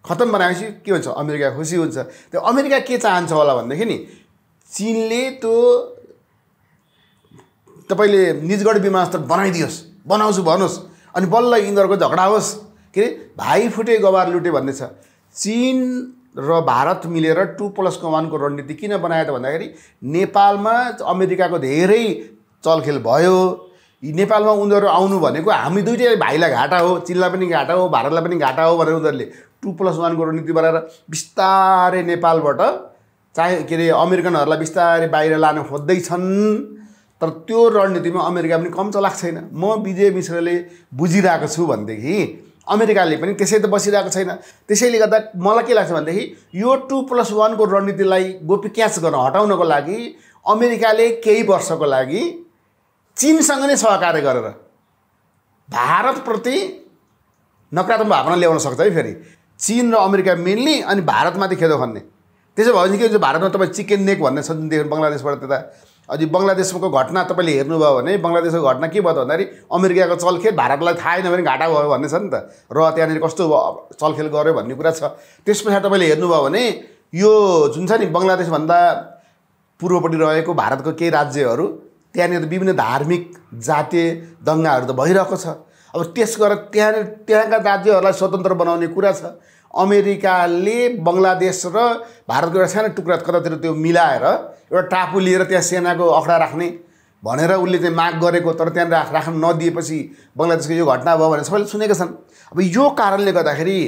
खत्तम बनाएपछि के हुन्छ अमेरिका खुसी हुन्छ त्यो अमेरिका के चाहन्छ होला भनेदेखि नि चिनले त्यो तपाईँले निजगढ विमानस्थल बनाइदियोस् बनाउँछु भन्नुहोस् अनि बल्ल यिनीहरूको झगडा होस् के अरे भाइ फुटे गवार लुटे भन्ने छ चिन र भारत मिलेर टु प्लस वानको रणनीति किन बनायो त भन्दाखेरि नेपालमा अमेरिकाको धेरै चलखेल भयो नेपालमा उनीहरू आउनु भनेको हामी दुइटै भाइलाई घाटा हो चिनलाई पनि घाटा हो भारतलाई पनि घाटा हो भनेर उनीहरूले टु प्लस वानको रणनीति बनाएर बिस्तारै नेपालबाट चाहे के अरे अमेरिकनहरूलाई बिस्तारै बाहिर लान खोज्दैछन् तर त्यो रणनीतिमा अमेरिका पनि कम चलाएको छैन म विजय मिश्रले बुझिरहेको छु भनेदेखि अमेरिकाले पनि त्यसै त बसिरहेको छैन त्यसैले गर्दा मलाई के लाग्छ भनेदेखि यो टु प्लस वानको रणनीतिलाई गोपी क्याच गर्न हटाउनको लागि अमेरिकाले केही वर्षको लागि चिनसँग नै सहकार्य गरेर भारतप्रति नकारात्मक भावना ल्याउन सक्छ है फेरि चिन र अमेरिका मेन्ली अनि भारतमाथि खेदो खन्ने त्यसो भयो भने के हुन्छ भारतमा तपाईँ चिकन नेक भन्ने छ जुनदेखि बङ्गलादेशबाट त्यता अझै बङ्गलादेशको घटना तपाईँले हेर्नुभयो भने बङ्गलादेशको घटना के भयो त भन्दाखेरि अमेरिकाको चलखेल भारतलाई थाहा छैन भने घाटा भयो भन्ने छ नि त र त्यहाँनिर कस्तो चलखेल गऱ्यो भन्ने कुरा छ त्यस पछाडि तपाईँले हेर्नुभयो भने यो जुन छ नि बङ्गलादेशभन्दा पूर्वपट्टि रहेको भारतको केही राज्यहरू त्यहाँनिर विभिन्न धार्मिक जातीय दङ्गाहरू त भइरहेको छ अब त्यस गरेर त्यहाँ त्यहाँका राज्यहरूलाई स्वतन्त्र बनाउने कुरा छ अमेरिकाले बङ्गलादेश र भारतको एउटा सानो टुक्रा कतातिर त्यो मिलाएर एउटा टापु लिएर त्यहाँ सेनाको अखडा राख्ने भनेर उसले चाहिँ माग गरेको तर त्यहाँ राख राख्न नदिएपछि बङ्गलादेशको यो घटना भयो भनेर सबैले सुनेका छन् अब यो कारणले गर्दाखेरि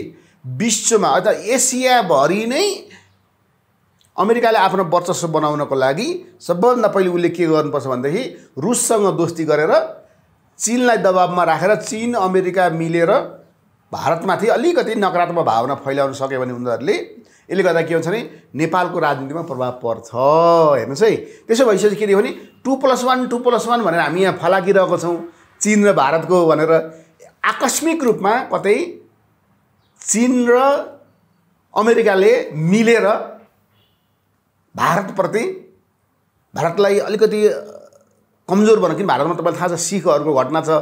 विश्वमा अथवा एसियाभरि नै अमेरिकाले आफ्नो वर्चस्व बनाउनको लागि सबभन्दा पहिले उसले के गर्नुपर्छ भनेदेखि रुससँग दोस्ती गरेर चिनलाई दबाबमा राखेर चिन अमेरिका मिलेर भारतमाथि अलिकति नकारात्मक भावना फैलाउन सक्यो भने उनीहरूले यसले गर्दा के हुन्छ भने नेपालको राजनीतिमा प्रभाव पर्छ हेर्नुहोस् है त्यसो भइसकेपछि के भने two plus one two plus one भनेर हामी यहाँ फलाकिरहेको छौँ चिन र भारतको भनेर आकस्मिक रूपमा कतै चिन र अमेरिकाले मिलेर भारतप्रति भारतलाई अलिकति कमजोर बनाउनु किन भारतमा तपाईँलाई थाहा छ सिखहरूको घटना छ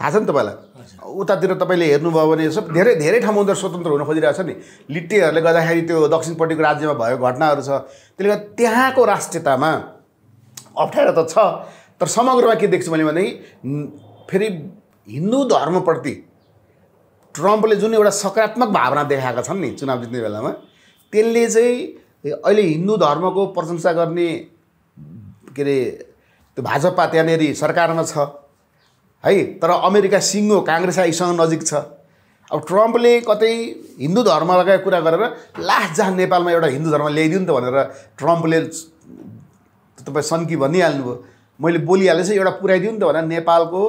थाहा छ नि तपाईँलाई उतातिर तपाईँले हेर्नुभयो भने सब धेरै धेरै ठाउँमा उनीहरू स्वतन्त्र हुन खोजिरहेको छ नि लिट्टेहरूले गर्दाखेरि त्यो दक्षिणपट्टिको राज्यमा भएको घटनाहरू छ त्यसले गर्दा त्यहाँको राष्ट्रियतामा अप्ठ्यारो त छ तर समग्रमा के देख्छु मैले भने फेरि हिन्दू धर्मप्रति ट्रम्पले जुन एउटा सकारात्मक भावना देखाएका छन् नि चुनाव जित्ने बेलामा त्यसले चाहिँ अहिले हिन्दू धर्मको प्रशंसा गर्ने के अरे त्यो भाजपा त्यहाँनिर सरकारमा छ है तर अमेरिका सिङ्गो काङ्ग्रेस आइसँग नजिक छ अब ट्रम्पले कतै हिन्दू धर्म लगाएको कुरा गरेर लास्ट जहाँ नेपालमा एउटा हिन्दू धर्म ल्याइदिउँ त भनेर ट्रम्पले तपाईँ सन्की भयो मैले चाहिँ एउटा पुऱ्याइदिउँ नि त भनेर नेपालको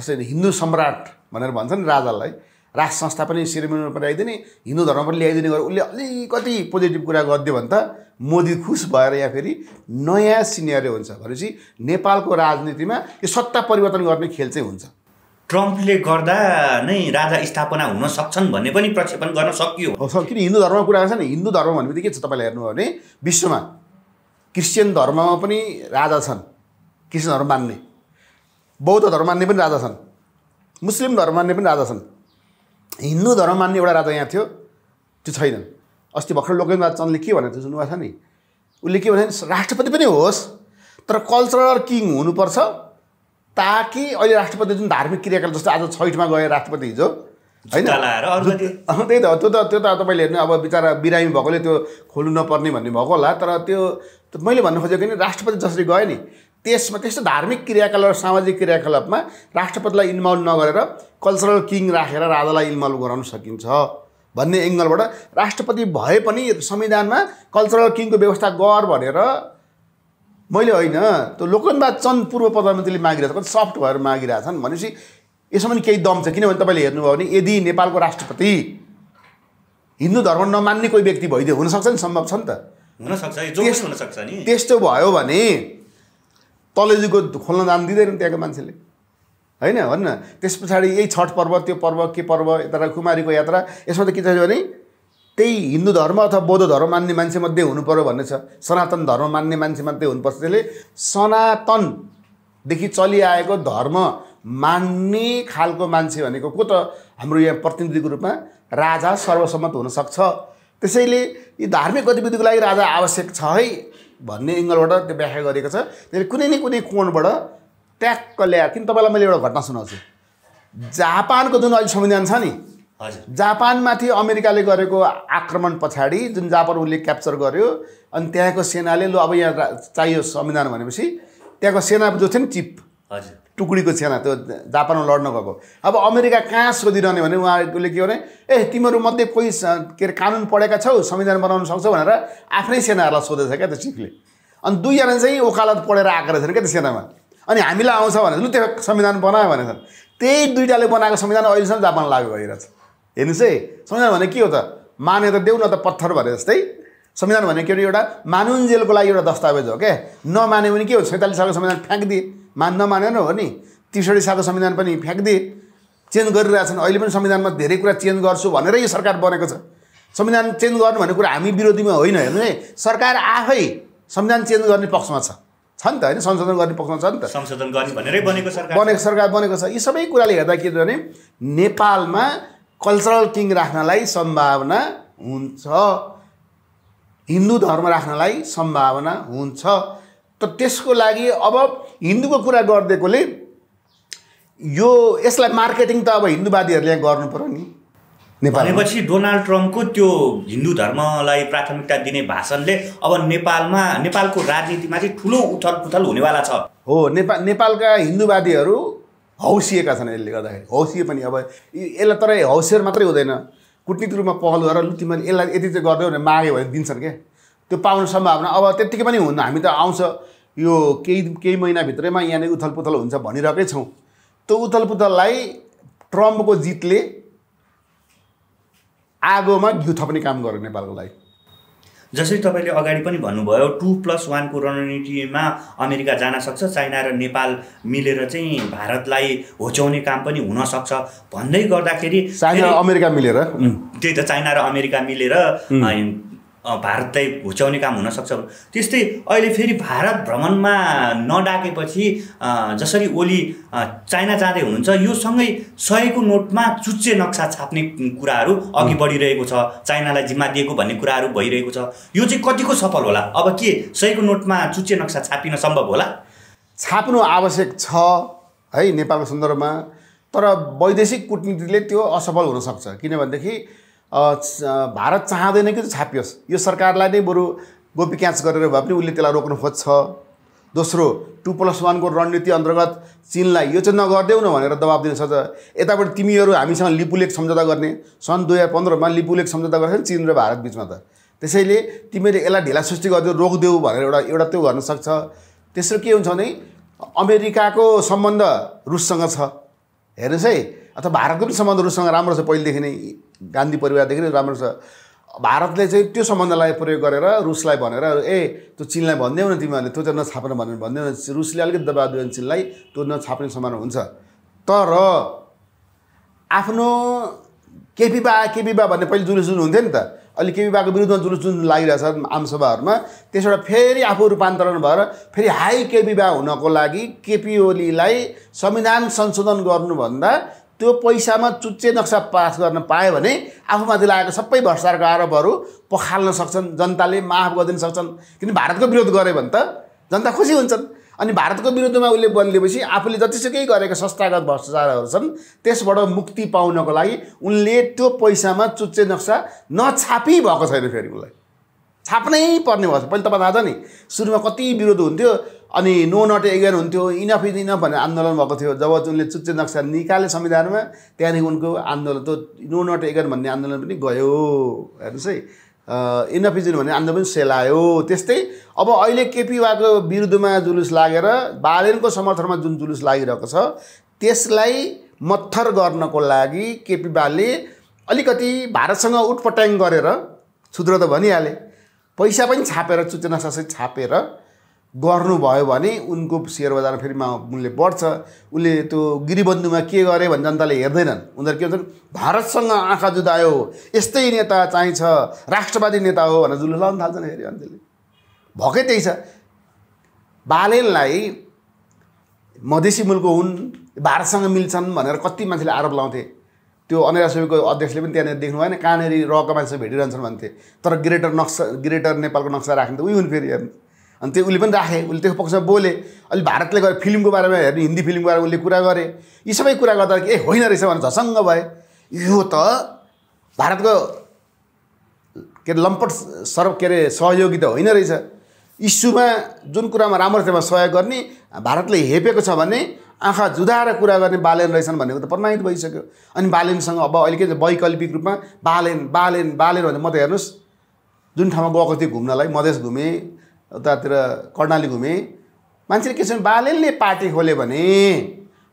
जस्तै हिन्दू सम्राट भनेर भन्छ नि राजालाई राष्ट्र संस्था पनि पनि ल्याइदिने हिन्दू धर्म पनि ल्याइदिने गरेर उसले अलिकति पोजिटिभ कुरा गरिदियो भने त मोदी खुस भएर यहाँ फेरि नयाँ सिनियर हुन्छ भनेपछि नेपालको राजनीतिमा यो सत्ता परिवर्तन गर्ने खेल चाहिँ हुन्छ ट्रम्पले गर्दा नै राजा स्थापना हुन सक्छन् भन्ने पनि प्रक्षेपण गर्न सकियो किन हिन्दू धर्मको कुरा गर्छ नि हिन्दू धर्म भन्ने के छ तपाईँले हेर्नुभयो भने विश्वमा क्रिस्चियन धर्ममा पनि राजा छन् क्रिस्चियन धर्म मान्ने बौद्ध धर्म मान्ने पनि राजा छन् मुस्लिम धर्म मान्ने पनि राजा छन् हिन्दू धर्म मान्ने एउटा राजा यहाँ थियो त्यो छैनन् अस्ति भर्खर लोकेन्द्रनाथ चन्दले के भनेको त्यो सुन्नुभएको छ नि उसले के भने राष्ट्रपति पनि होस् तर कल्चरल किङ हुनुपर्छ ताकि अहिले राष्ट्रपति जुन धार्मिक क्रियाकलाप जस्तो आज छैठमा गए राष्ट्रपति हिजो होइन त्यही त त्यो त त्यो त तपाईँले हेर्नु अब बिचरा बिरामी भएकोले त्यो खोल्नु नपर्ने भन्ने भएको होला तर त्यो मैले भन्नु खोजेको नि राष्ट्रपति जसरी गयो नि त्यसमा त्यस्तो धार्मिक क्रियाकलाप सामाजिक क्रियाकलापमा राष्ट्रपतिलाई इन्भल्भ नगरेर कल्चरल किङ राखेर राजालाई इन्भल्भ गराउन सकिन्छ भन्ने एङ्गलबाट राष्ट्रपति भए पनि संविधानमा कल्चरल किङको व्यवस्था गर भनेर मैले होइन त्यो लोकनवाद चन्द पूर्व प्रधानमन्त्रीले मागिरहेको छ सफ्ट भएर मागिरहेछन् भनेपछि यसमा केही दम छ किनभने तपाईँले हेर्नुभयो भने यदि नेपालको राष्ट्रपति हिन्दू धर्म नमान्ने कोही व्यक्ति भइदियो हुनसक्छ नि सम्भव छ नि त हुनसक्छ नि त्यस्तो भयो भने तलेजुको खोल्न दान दिँदैन त्यहाँको मान्छेले होइन भन्न त्यस पछाडि यही छठ पर्व त्यो पर्व के पर्व यता कुमारीको यात्रा यसमा त के छ भने त्यही हिन्दू धर्म अथवा बौद्ध धर्म मान्ने मान्छे मध्ये हुनु पऱ्यो भन्ने छ सनातन धर्म मान्ने मान्छे मात्रै हुनुपर्छ त्यसले सनातनदेखि चलिआएको धर्म मान्ने खालको मान्छे भनेको को त हाम्रो यहाँ प्रतिनिधिको रूपमा राजा सर्वसम्मत हुनसक्छ त्यसैले यो धार्मिक गतिविधिको लागि राजा आवश्यक छ है भन्ने एङ्गलबाट त्यो व्याख्या गरेको छ त्यसले कुनै न कुनै कोणबाट ट्याक्क ल्याएर किन तपाईँलाई मैले एउटा घटना सुनाउँछु जापानको जुन अहिले संविधान छ नि जापानमाथि अमेरिकाले गरेको आक्रमण पछाडि जुन जापान उसले क्याप्चर गर्यो अनि त्यहाँको सेनाले लो अब यहाँ चाहियो संविधान भनेपछि त्यहाँको सेना जो थियो नि चिप हजुर टुक्रीको सेना त्यो जापानमा लड्न गएको अब अमेरिका कहाँ सोधिरहने भने उहाँले के भने ए तिमीहरूमध्ये कोही के अरे कानुन पढेका छौ संविधान बनाउन सक्छौ भनेर आफ्नै सेनाहरूलाई सोधेछ क्या त्यो चिफले अनि दुईजना चाहिँ ओकालत पढेर आएको रहेछन् क्या त्यो सेनामा अनि हामीलाई आउँछ भने लु त्यो संविधान बनायो भने त्यही दुइटाले बनाएको संविधान अहिलेसम्म जापान लागु भइरहेछ हेर्नुहोस् है संविधान भने के हो त माने त देऊ न त पत्थर भने जस्तै संविधान भनेको के अरे एउटा मानुन्जेलको लागि एउटा दस्तावेज हो क्या नमान्यो भने के हो सैँतालिस सालको संविधान फ्याँकिदिए मान नमाने हो नि त्रिसठी सालको संविधान पनि फ्याँकिदिए चेन्ज गरिरहेछन् अहिले पनि संविधानमा धेरै कुरा चेन्ज गर्छु भनेर यो सरकार बनेको छ संविधान चेन्ज गर्नु भन्ने कुरा हामी विरोधीमा होइन हेर्नु है सरकार आफै संविधान चेन्ज गर्ने पक्षमा छ छ नि त होइन संशोधन गर्ने पक्षमा छ नि त संशोधन गर्ने भनेरै बनेको सरकार बनेको सरकार बनेको छ यी सबै कुराले हेर्दा के भने नेपालमा कल्चरल किङ राख्नलाई सम्भावना हुन्छ हिन्दू धर्म राख्नलाई सम्भावना हुन्छ त त्यसको लागि अब हिन्दूको कुरा गरिदिएकोले यो यसलाई मार्केटिङ त अब हिन्दूवादीहरूले गर्नु पऱ्यो नि भनेपछि डोनाल्ड ट्रम्पको त्यो हिन्दू धर्मलाई प्राथमिकता दिने भाषणले अब नेपालमा नेपालको राजनीतिमा चाहिँ ठुलो उथल पुथल हुनेवाला छ हो नेपाल नेपालका हिन्दूवादीहरू हौसिएका छन् यसले गर्दाखेरि हौसिए पनि अब यसलाई तर हौसियर मात्रै हुँदैन कुटनीतिक रूपमा पहल गरेर लु तिमीले यसलाई यति चाहिँ गरिदियो भने माग्यो भने दिन्छन् क्या त्यो पाउने सम्भावना अब त्यत्तिकै पनि हुन्न हामी त आउँछ यो केही केही महिनाभित्रैमा यहाँनिर उथलपुथल हुन्छ भनिरहेकै छौँ त्यो उथलपुथललाई ट्रम्पको जितले आगोमा घिउ थप्ने काम गर्यो नेपालको लागि जसरी तपाईँले अगाडि पनि भन्नुभयो टु प्लस वानको रणनीतिमा अमेरिका जान सक्छ चाइना र नेपाल मिलेर चाहिँ भारतलाई होच्याउने काम पनि हुनसक्छ भन्दै गर्दाखेरि चाइना अमेरिका मिलेर त्यही त चाइना र अमेरिका मिलेर भारतलाई घुच्याउने काम हुनसक्छ त्यस्तै अहिले फेरि भारत भ्रमणमा नडाकेपछि जसरी ओली चाइना जाँदै हुनुहुन्छ यो सँगै सयको नोटमा चुच्चे नक्सा छाप्ने कुराहरू अघि बढिरहेको छ चाइनालाई जिम्मा दिएको भन्ने कुराहरू भइरहेको छ यो चाहिँ कतिको सफल होला अब के सयको नोटमा चुच्चे नक्सा छापिन सम्भव होला छाप्नु आवश्यक छ है नेपालको सन्दर्भमा तर वैदेशिक कुटनीतिले त्यो असफल हुनसक्छ किनभनेदेखि भारत चाहँदैन कि छापियोस् यो सरकारलाई नै बरु गोपी क्याच गरेर भए पनि उसले त्यसलाई रोक्नु खोज्छ दोस्रो टु प्लस वानको रणनीति अन्तर्गत चिनलाई यो चाहिँ नगरिदेऊ न भनेर दबाब दिन सक्छ यताबाट तिमीहरू हामीसँग लिपुलेख सम्झौता गर्ने सन् दुई हजार पन्ध्रमा लिपुलेख सम्झौता गर्छ चिन र भारत बिचमा त त्यसैले तिमीले यसलाई ढिला सृष्टि गरिदियो रोकिदेऊ भनेर एउटा एउटा त्यो गर्न सक्छ तेस्रो के हुन्छ भने अमेरिकाको सम्बन्ध रुससँग छ हेर्नुहोस् है अथवा भारतको पनि सम्बन्ध रुससँग राम्रो छ पहिलेदेखि नै गान्धी परिवारदेखि नै राम्रो छ भारतले चाहिँ त्यो सम्बन्धलाई प्रयोग गरेर रुसलाई भनेर ए त्यो चिनलाई भनिदेऊ न तिमीहरूले त्यो चाहिँ नछाप्न भनेर भनिदेऊ न रुसले अलिकति दबाब दियो भने चिनलाई त्यो नछाप्ने समान हुन्छ तर आफ्नो केपी बा केपी बा भन्ने पहिले जुलुस जुन हुन्थ्यो नि त अहिले केपी बाको विरुद्धमा जुलुस जुन लागिरहेछ आमसभाहरूमा त्यसबाट फेरि आफू रूपान्तरण भएर फेरि हाई केपी बा हुनको लागि केपी ओलीलाई संविधान संशोधन गर्नुभन्दा त्यो पैसामा चुच्चे नक्सा पास गर्न पायो भने आफूमाथि लागेको सबै भ्रष्टाचारको आरोपहरू पखाल्न सक्छन् जनताले माफ गरिदिन सक्छन् किन भारतको विरोध गऱ्यो भने त जनता खुसी हुन्छन् अनि भारतको विरुद्धमा उसले बलिदिएपछि आफूले जतिसुकै गरेको संस्थागत भ्रष्टाचारहरू छन् त्यसबाट मुक्ति पाउनको लागि उनले त्यो पैसामा चुच्चे नक्सा नछापी भएको छैन फेरि उसलाई छाप्नै पर्ने भएको छ पहिले तपाईँलाई थाहा छ नि सुरुमा कति विरोध हुन्थ्यो अनि नो नट एगेन हुन्थ्यो इनफ इज इनफ भनेर आन्दोलन भएको थियो जब उनले चुच्चे नक्सा निकाले संविधानमा त्यहाँदेखि उनको आन्दोलन त्यो नो नट एगेन भन्ने आन्दोलन पनि गयो हेर्नुहोस् है इनफ इज भन्ने आन्दोलन पनि सेलायो त्यस्तै अब अहिले केपिवाको विरुद्धमा जुलुस लागेर बालेनको समर्थनमा जुन जुलुस लागिरहेको छ त्यसलाई मत्थर गर्नको लागि केपी बालले अलिकति भारतसँग उटपट्याङ गरेर छुद्र त भनिहाले पैसा पनि छापेर चुच्चे चाहिँ छापेर गर्नुभयो भने उनको सेयर बजार फेरिमा मूल्य बढ्छ उसले त्यो गिरीबन्धुमा के गरे भने जनताले हेर्दैनन् उनीहरू के भन्छन् भारतसँग आँखा जुदायो यस्तै नेता चाहिन्छ राष्ट्रवादी नेता हो भनेर जुलुस लाउनु थाल्छन् हेऱ्यो अनि त्यसले भएकै त्यही छ बालेनलाई मधेसी मुलको हुन् भारतसँग मिल्छन् भनेर कति मान्छेले आरोप लाउँथे त्यो अनेरा सबैको अध्यक्षले पनि त्यहाँनिर देख्नु भएन कहाँनिर रहेको मान्छे भेटिरहन्छन् भन्थे तर ग्रेटर नक्सा ग्रेटर नेपालको नक्सा राख्ने त उही हुन् फेरि हेर्नु अनि त्यो उसले पनि राखे उसले त्यसको पक्षमा बोले अहिले भारतले गरे फिल्मको बारेमा हेर्ने हिन्दी फिल्मको बारेमा उसले कुरा गरे यी सबै कुरा गर्दा ए होइन रहेछ भनेर झसङ्ग भए यो त भारतको के अरे लम्पट सर के अरे सहयोगी त होइन रहेछ इस्युमा जुन कुरामा राम्रो थियो सहयोग गर्ने भारतले हेपेको छ भने आँखा जुदाएर कुरा गर्ने बालेन रहेछन् भनेको त प्रमाणित भइसक्यो अनि बालेनसँग अब अहिले के वैकल्पिक रूपमा बालेन बालेन बालेन भने म त हेर्नुहोस् जुन ठाउँमा गएको थिएँ घुम्नलाई मधेस घुमेँ उतातिर कर्णाली घुमेँ मान्छेले के छ बालेनले पार्टी खोल्यो भने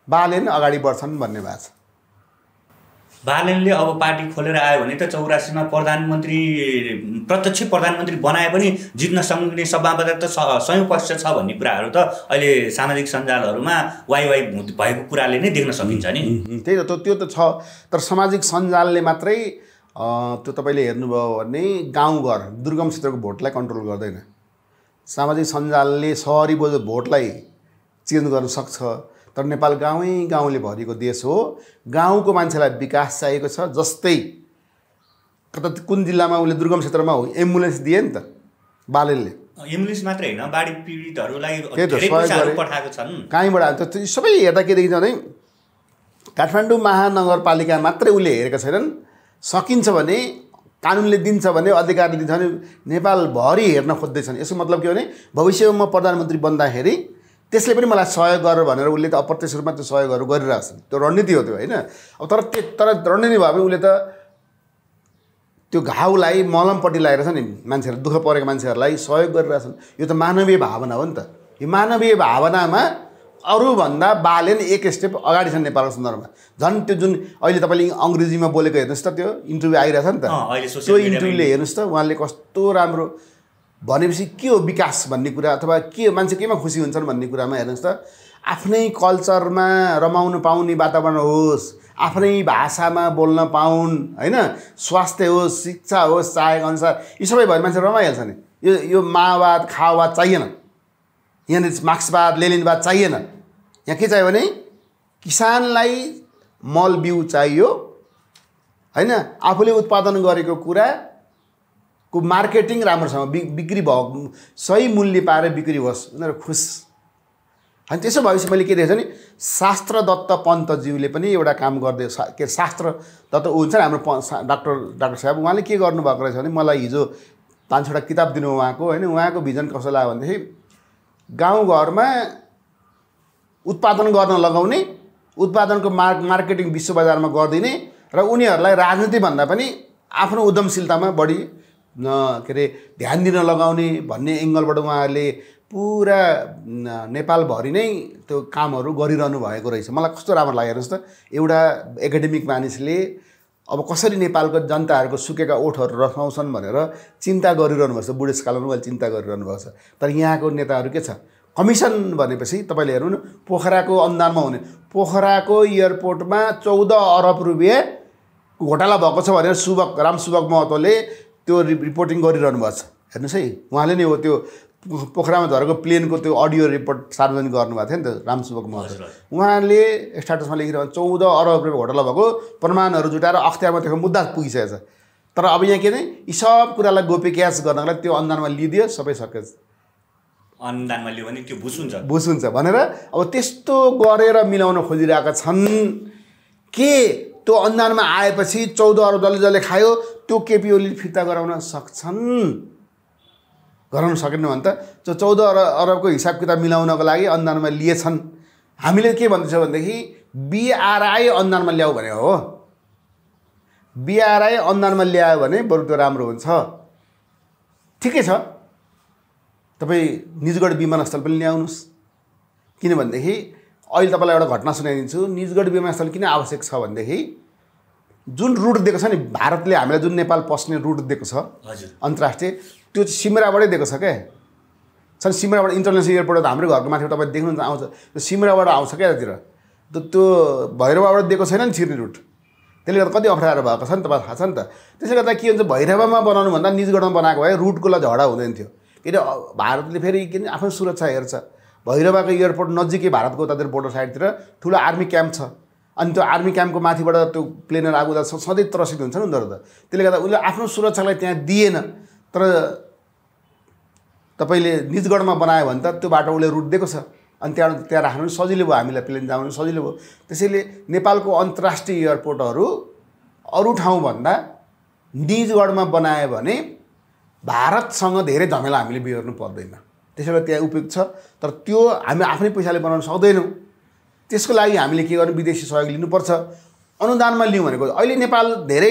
बालेन अगाडि बढ्छन् भन्ने भएको छ बालेनले अब पार्टी खोलेर आयो भने त चौरासीमा प्रधानमन्त्री प्रत्यक्ष प्रधानमन्त्री बनाए पनि जित्न सक्ने सम्भावना त सयौँ पक्ष छ भन्ने कुराहरू त अहिले सामाजिक सञ्जालहरूमा वाइ वाइ भएको कुराले नै देख्न सकिन्छ नि त्यही त त्यो त छ तर सामाजिक सञ्जालले मात्रै त्यो तपाईँले हेर्नुभयो भने गाउँघर दुर्गम क्षेत्रको भोटलाई कन्ट्रोल गर्दैन सामाजिक सञ्जालले सहरी बोजो भोटलाई चेन्ज गर्न सक्छ तर नेपाल गाउँ गाउँले भरिएको देश हो गाउँको मान्छेलाई विकास चाहिएको छ जस्तै कता कुन जिल्लामा उसले दुर्गम क्षेत्रमा हो एम्बुलेन्स दिए नि त बालेलले एम्बुलेन्स मात्रै होइन बाढी पीडितहरूलाई कहीँबाट त्यो सबै हेर्दा के देखिन्छ भने काठमाडौँ महानगरपालिका मात्रै उसले हेरेका छैनन् सकिन्छ भने कानुनले दिन्छ भने अधिकारले दिन्छ भने नेपालभरि हेर्न खोज्दैछन् यसको मतलब के भने भविष्यमा म प्रधानमन्त्री बन्दाखेरि त्यसले पनि मलाई सहयोग गर भनेर उसले त अप्रत्यक्ष रूपमा त्यो सहयोगहरू गरिरहेको छ त्यो रणनीति हो त्यो होइन अब तर त्यो तर रणनीति भए पनि उसले त त्यो घाउलाई मलमपट्टि लगाएर छ नि मान्छेहरू दुःख परेको मान्छेहरूलाई सहयोग गरिरहेछन् यो त मानवीय भावना हो नि त यो मानवीय भावनामा अरूभन्दा बाले नै एक स्टेप अगाडि छन् नेपालको सन्दर्भमा झन् त्यो जुन अहिले तपाईँले अङ्ग्रेजीमा बोलेको हेर्नुहोस् त त्यो इन्टरभ्यू आइरहेको छ नि त त्यो इन्टरभ्यूले हेर्नुहोस् त उहाँले कस्तो राम्रो भनेपछि के हो विकास भन्ने कुरा अथवा के मान्छे केमा खुसी हुन्छन् भन्ने कुरामा हेर्नुहोस् त आफ्नै कल्चरमा रमाउनु पाउने वातावरण होस् आफ्नै भाषामा बोल्न पाउन् होइन स्वास्थ्य होस् शिक्षा होस् चाहेको अनुसार यी सबै भएर मान्छे रमाइहाल्छ नि यो यो माओवाद खाओवाद चाहिएन यहाँनिर मार्क्सवाद लेलिनवाद चाहिएन यहाँ के चाहियो भने किसानलाई मल बिउ चाहियो होइन आफूले उत्पादन गरेको कुरा को मार्केटिङ राम्रोसँग बि बिक्री भयो सही मूल्य पाएर बिक्री होस् उनीहरू खुस अनि त्यसो भएपछि मैले के देख्छु नि भने शास्त्र दत्त पन्तज्यूले पनि एउटा काम गर्दै सा के शास्त्र दत्त हुन्छ हाम्रो डाक्टर डाक्टर साहब उहाँले के गर्नुभएको रहेछ भने मलाई हिजो पाँच छवटा किताब दिनु उहाँको होइन उहाँको भिजन कसो लाग्यो भनेदेखि गाउँघरमा उत्पादन गर्न लगाउने उत्पादनको मार्क मार्केटिङ विश्व बजारमा गरिदिने र उनीहरूलाई राजनीतिभन्दा पनि आफ्नो उद्यमशीलतामा बढी के अरे ध्यान दिन लगाउने भन्ने एङ्गलबाट उहाँहरूले पुरा नेपालभरि नै त्यो कामहरू गरिरहनु भएको रहेछ मलाई कस्तो राम्रो लाग्यो हेर्नुहोस् त एउटा एकाडेमिक मानिसले अब कसरी नेपालको जनताहरूको सुकेका ओठहरू रफाउँछन् भनेर चिन्ता गरिरहनु भएको छ बुढेसकालमा उहाँले चिन्ता गरिरहनु भएको छ तर यहाँको नेताहरू के छ कमिसन भनेपछि तपाईँले हेर्नु न पोखराको अनुदानमा हुने पोखराको एयरपोर्टमा चौध अरब रुपियाँ घोटाला भएको छ भनेर सुबक राम सुबक महतोले त्यो रिपोर्टिङ गरिरहनु भएको छ हेर्नुहोस् है उहाँले नै हो त्यो पोखरामा झरेको प्लेनको त्यो अडियो रिपोर्ट सार्वजनिक गर्नुभएको थियो नि त रामसुबक महोदय उहाँले स्टाटसमा लेखिरहनु चौध अरब रुपियाँ घोटाला भएको प्रमाणहरू जुटाएर अख्तियारमा त्यो मुद्दा पुगिसकेको छ तर अब यहाँ के भने यी सब कुरालाई गोपी क्यास गर्नको लागि त्यो अनुदानमा लिइदियो सबै सके अनुदानमा लियो भने त्यो भुस हुन्छ भुस हुन्छ भनेर अब त्यस्तो गरेर मिलाउन खोजिरहेका छन् के त्यो अनुदानमा आएपछि चौध अरब जसले जसले खायो त्यो केपिओली फिर्ता गराउन सक्छन् गराउन सकेन भने त जो चौध अरब अरबको हिसाब किताब मिलाउनको लागि अनुदानमा लिएछन् हामीले के भन्दैछौँ भनेदेखि बिआरआई अनुदानमा ल्याऊ भने हो बिआरआई अनुदानमा ल्यायो भने बरु त्यो राम्रो हुन्छ ठिकै छ तपाईँ निजगढ विमानस्थल पनि ल्याउनुहोस् किनभनेदेखि अहिले तपाईँलाई एउटा घटना सुनाइदिन्छु निजगढ विमानस्थल किन आवश्यक छ भनेदेखि जुन रुट दिएको छ नि भारतले हामीलाई जुन नेपाल पस्ने रुट दिएको छ अन्तर्राष्ट्रिय त्यो चाहिँ सिमराबाटै दिएको छ क्या छन् सिमराबाट इन्टरनेसनल एयरपोर्ट त हाम्रो घरको माथिबाट तपाईँ देख्नुहुन्छ आउँछ त्यो सिमराबाट आउँछ क्या यतातिर त त्यो भैरवबाट दिएको छैन नि छिर्ने रुट त्यसले गर्दा कति अप्ठ्यारो भएको छ नि तपाईँलाई थाहा छ नि त त्यसले गर्दा के हुन्छ भैरवमा भन्दा निजगढमा बनाएको भए रुटको रुटकोलाई झगडा हुँदैन थियो किन भारतले फेरि किन आफ्नो सुरक्षा हेर्छ भैरवाको एयरपोर्ट नजिकै भारतको उतातिर बोर्डर साइडतिर ठुलो आर्मी क्याम्प छ अनि त्यो आर्मी क्याम्पको माथिबाट त्यो प्लेनहरू आगो जाँदा सधैँ त्रसित हुन्छ नि उनीहरू त त्यसले गर्दा उसले आफ्नो सुरक्षालाई त्यहाँ दिएन तर तपाईँले निजगढमा बनायो भने त त्यो बाटो उसले रुट दिएको छ अनि त्यहाँ त्यहाँ राख्नु पनि सजिलो भयो हामीलाई प्लेन जानु पनि सजिलो भयो त्यसैले नेपालको अन्तर्राष्ट्रिय एयरपोर्टहरू अरू ठाउँभन्दा निजगढमा बनायो भने भारतसँग धेरै झमेला हामीले बिहोर्नु पर्दैन त्यसैले त्यहाँ उपयुक्त छ तर त्यो हामी आफ्नै पैसाले बनाउन सक्दैनौँ त्यसको लागि हामीले के गर्नु विदेशी सहयोग लिनुपर्छ अनुदानमा लिउँ भनेको अहिले नेपाल धेरै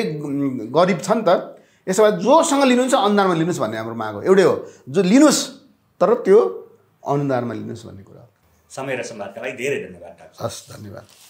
गरिब छ नि त यसो भए जोसँग लिनुहुन्छ अनुदानमा लिनुहोस् भन्ने हाम्रो माग हो एउटै हो जो लिनुहोस् तर त्यो अनुदानमा लिनुहोस् भन्ने कुरा हो समय र सम्वादका लागि धेरै धन्यवाद हस् धन्यवाद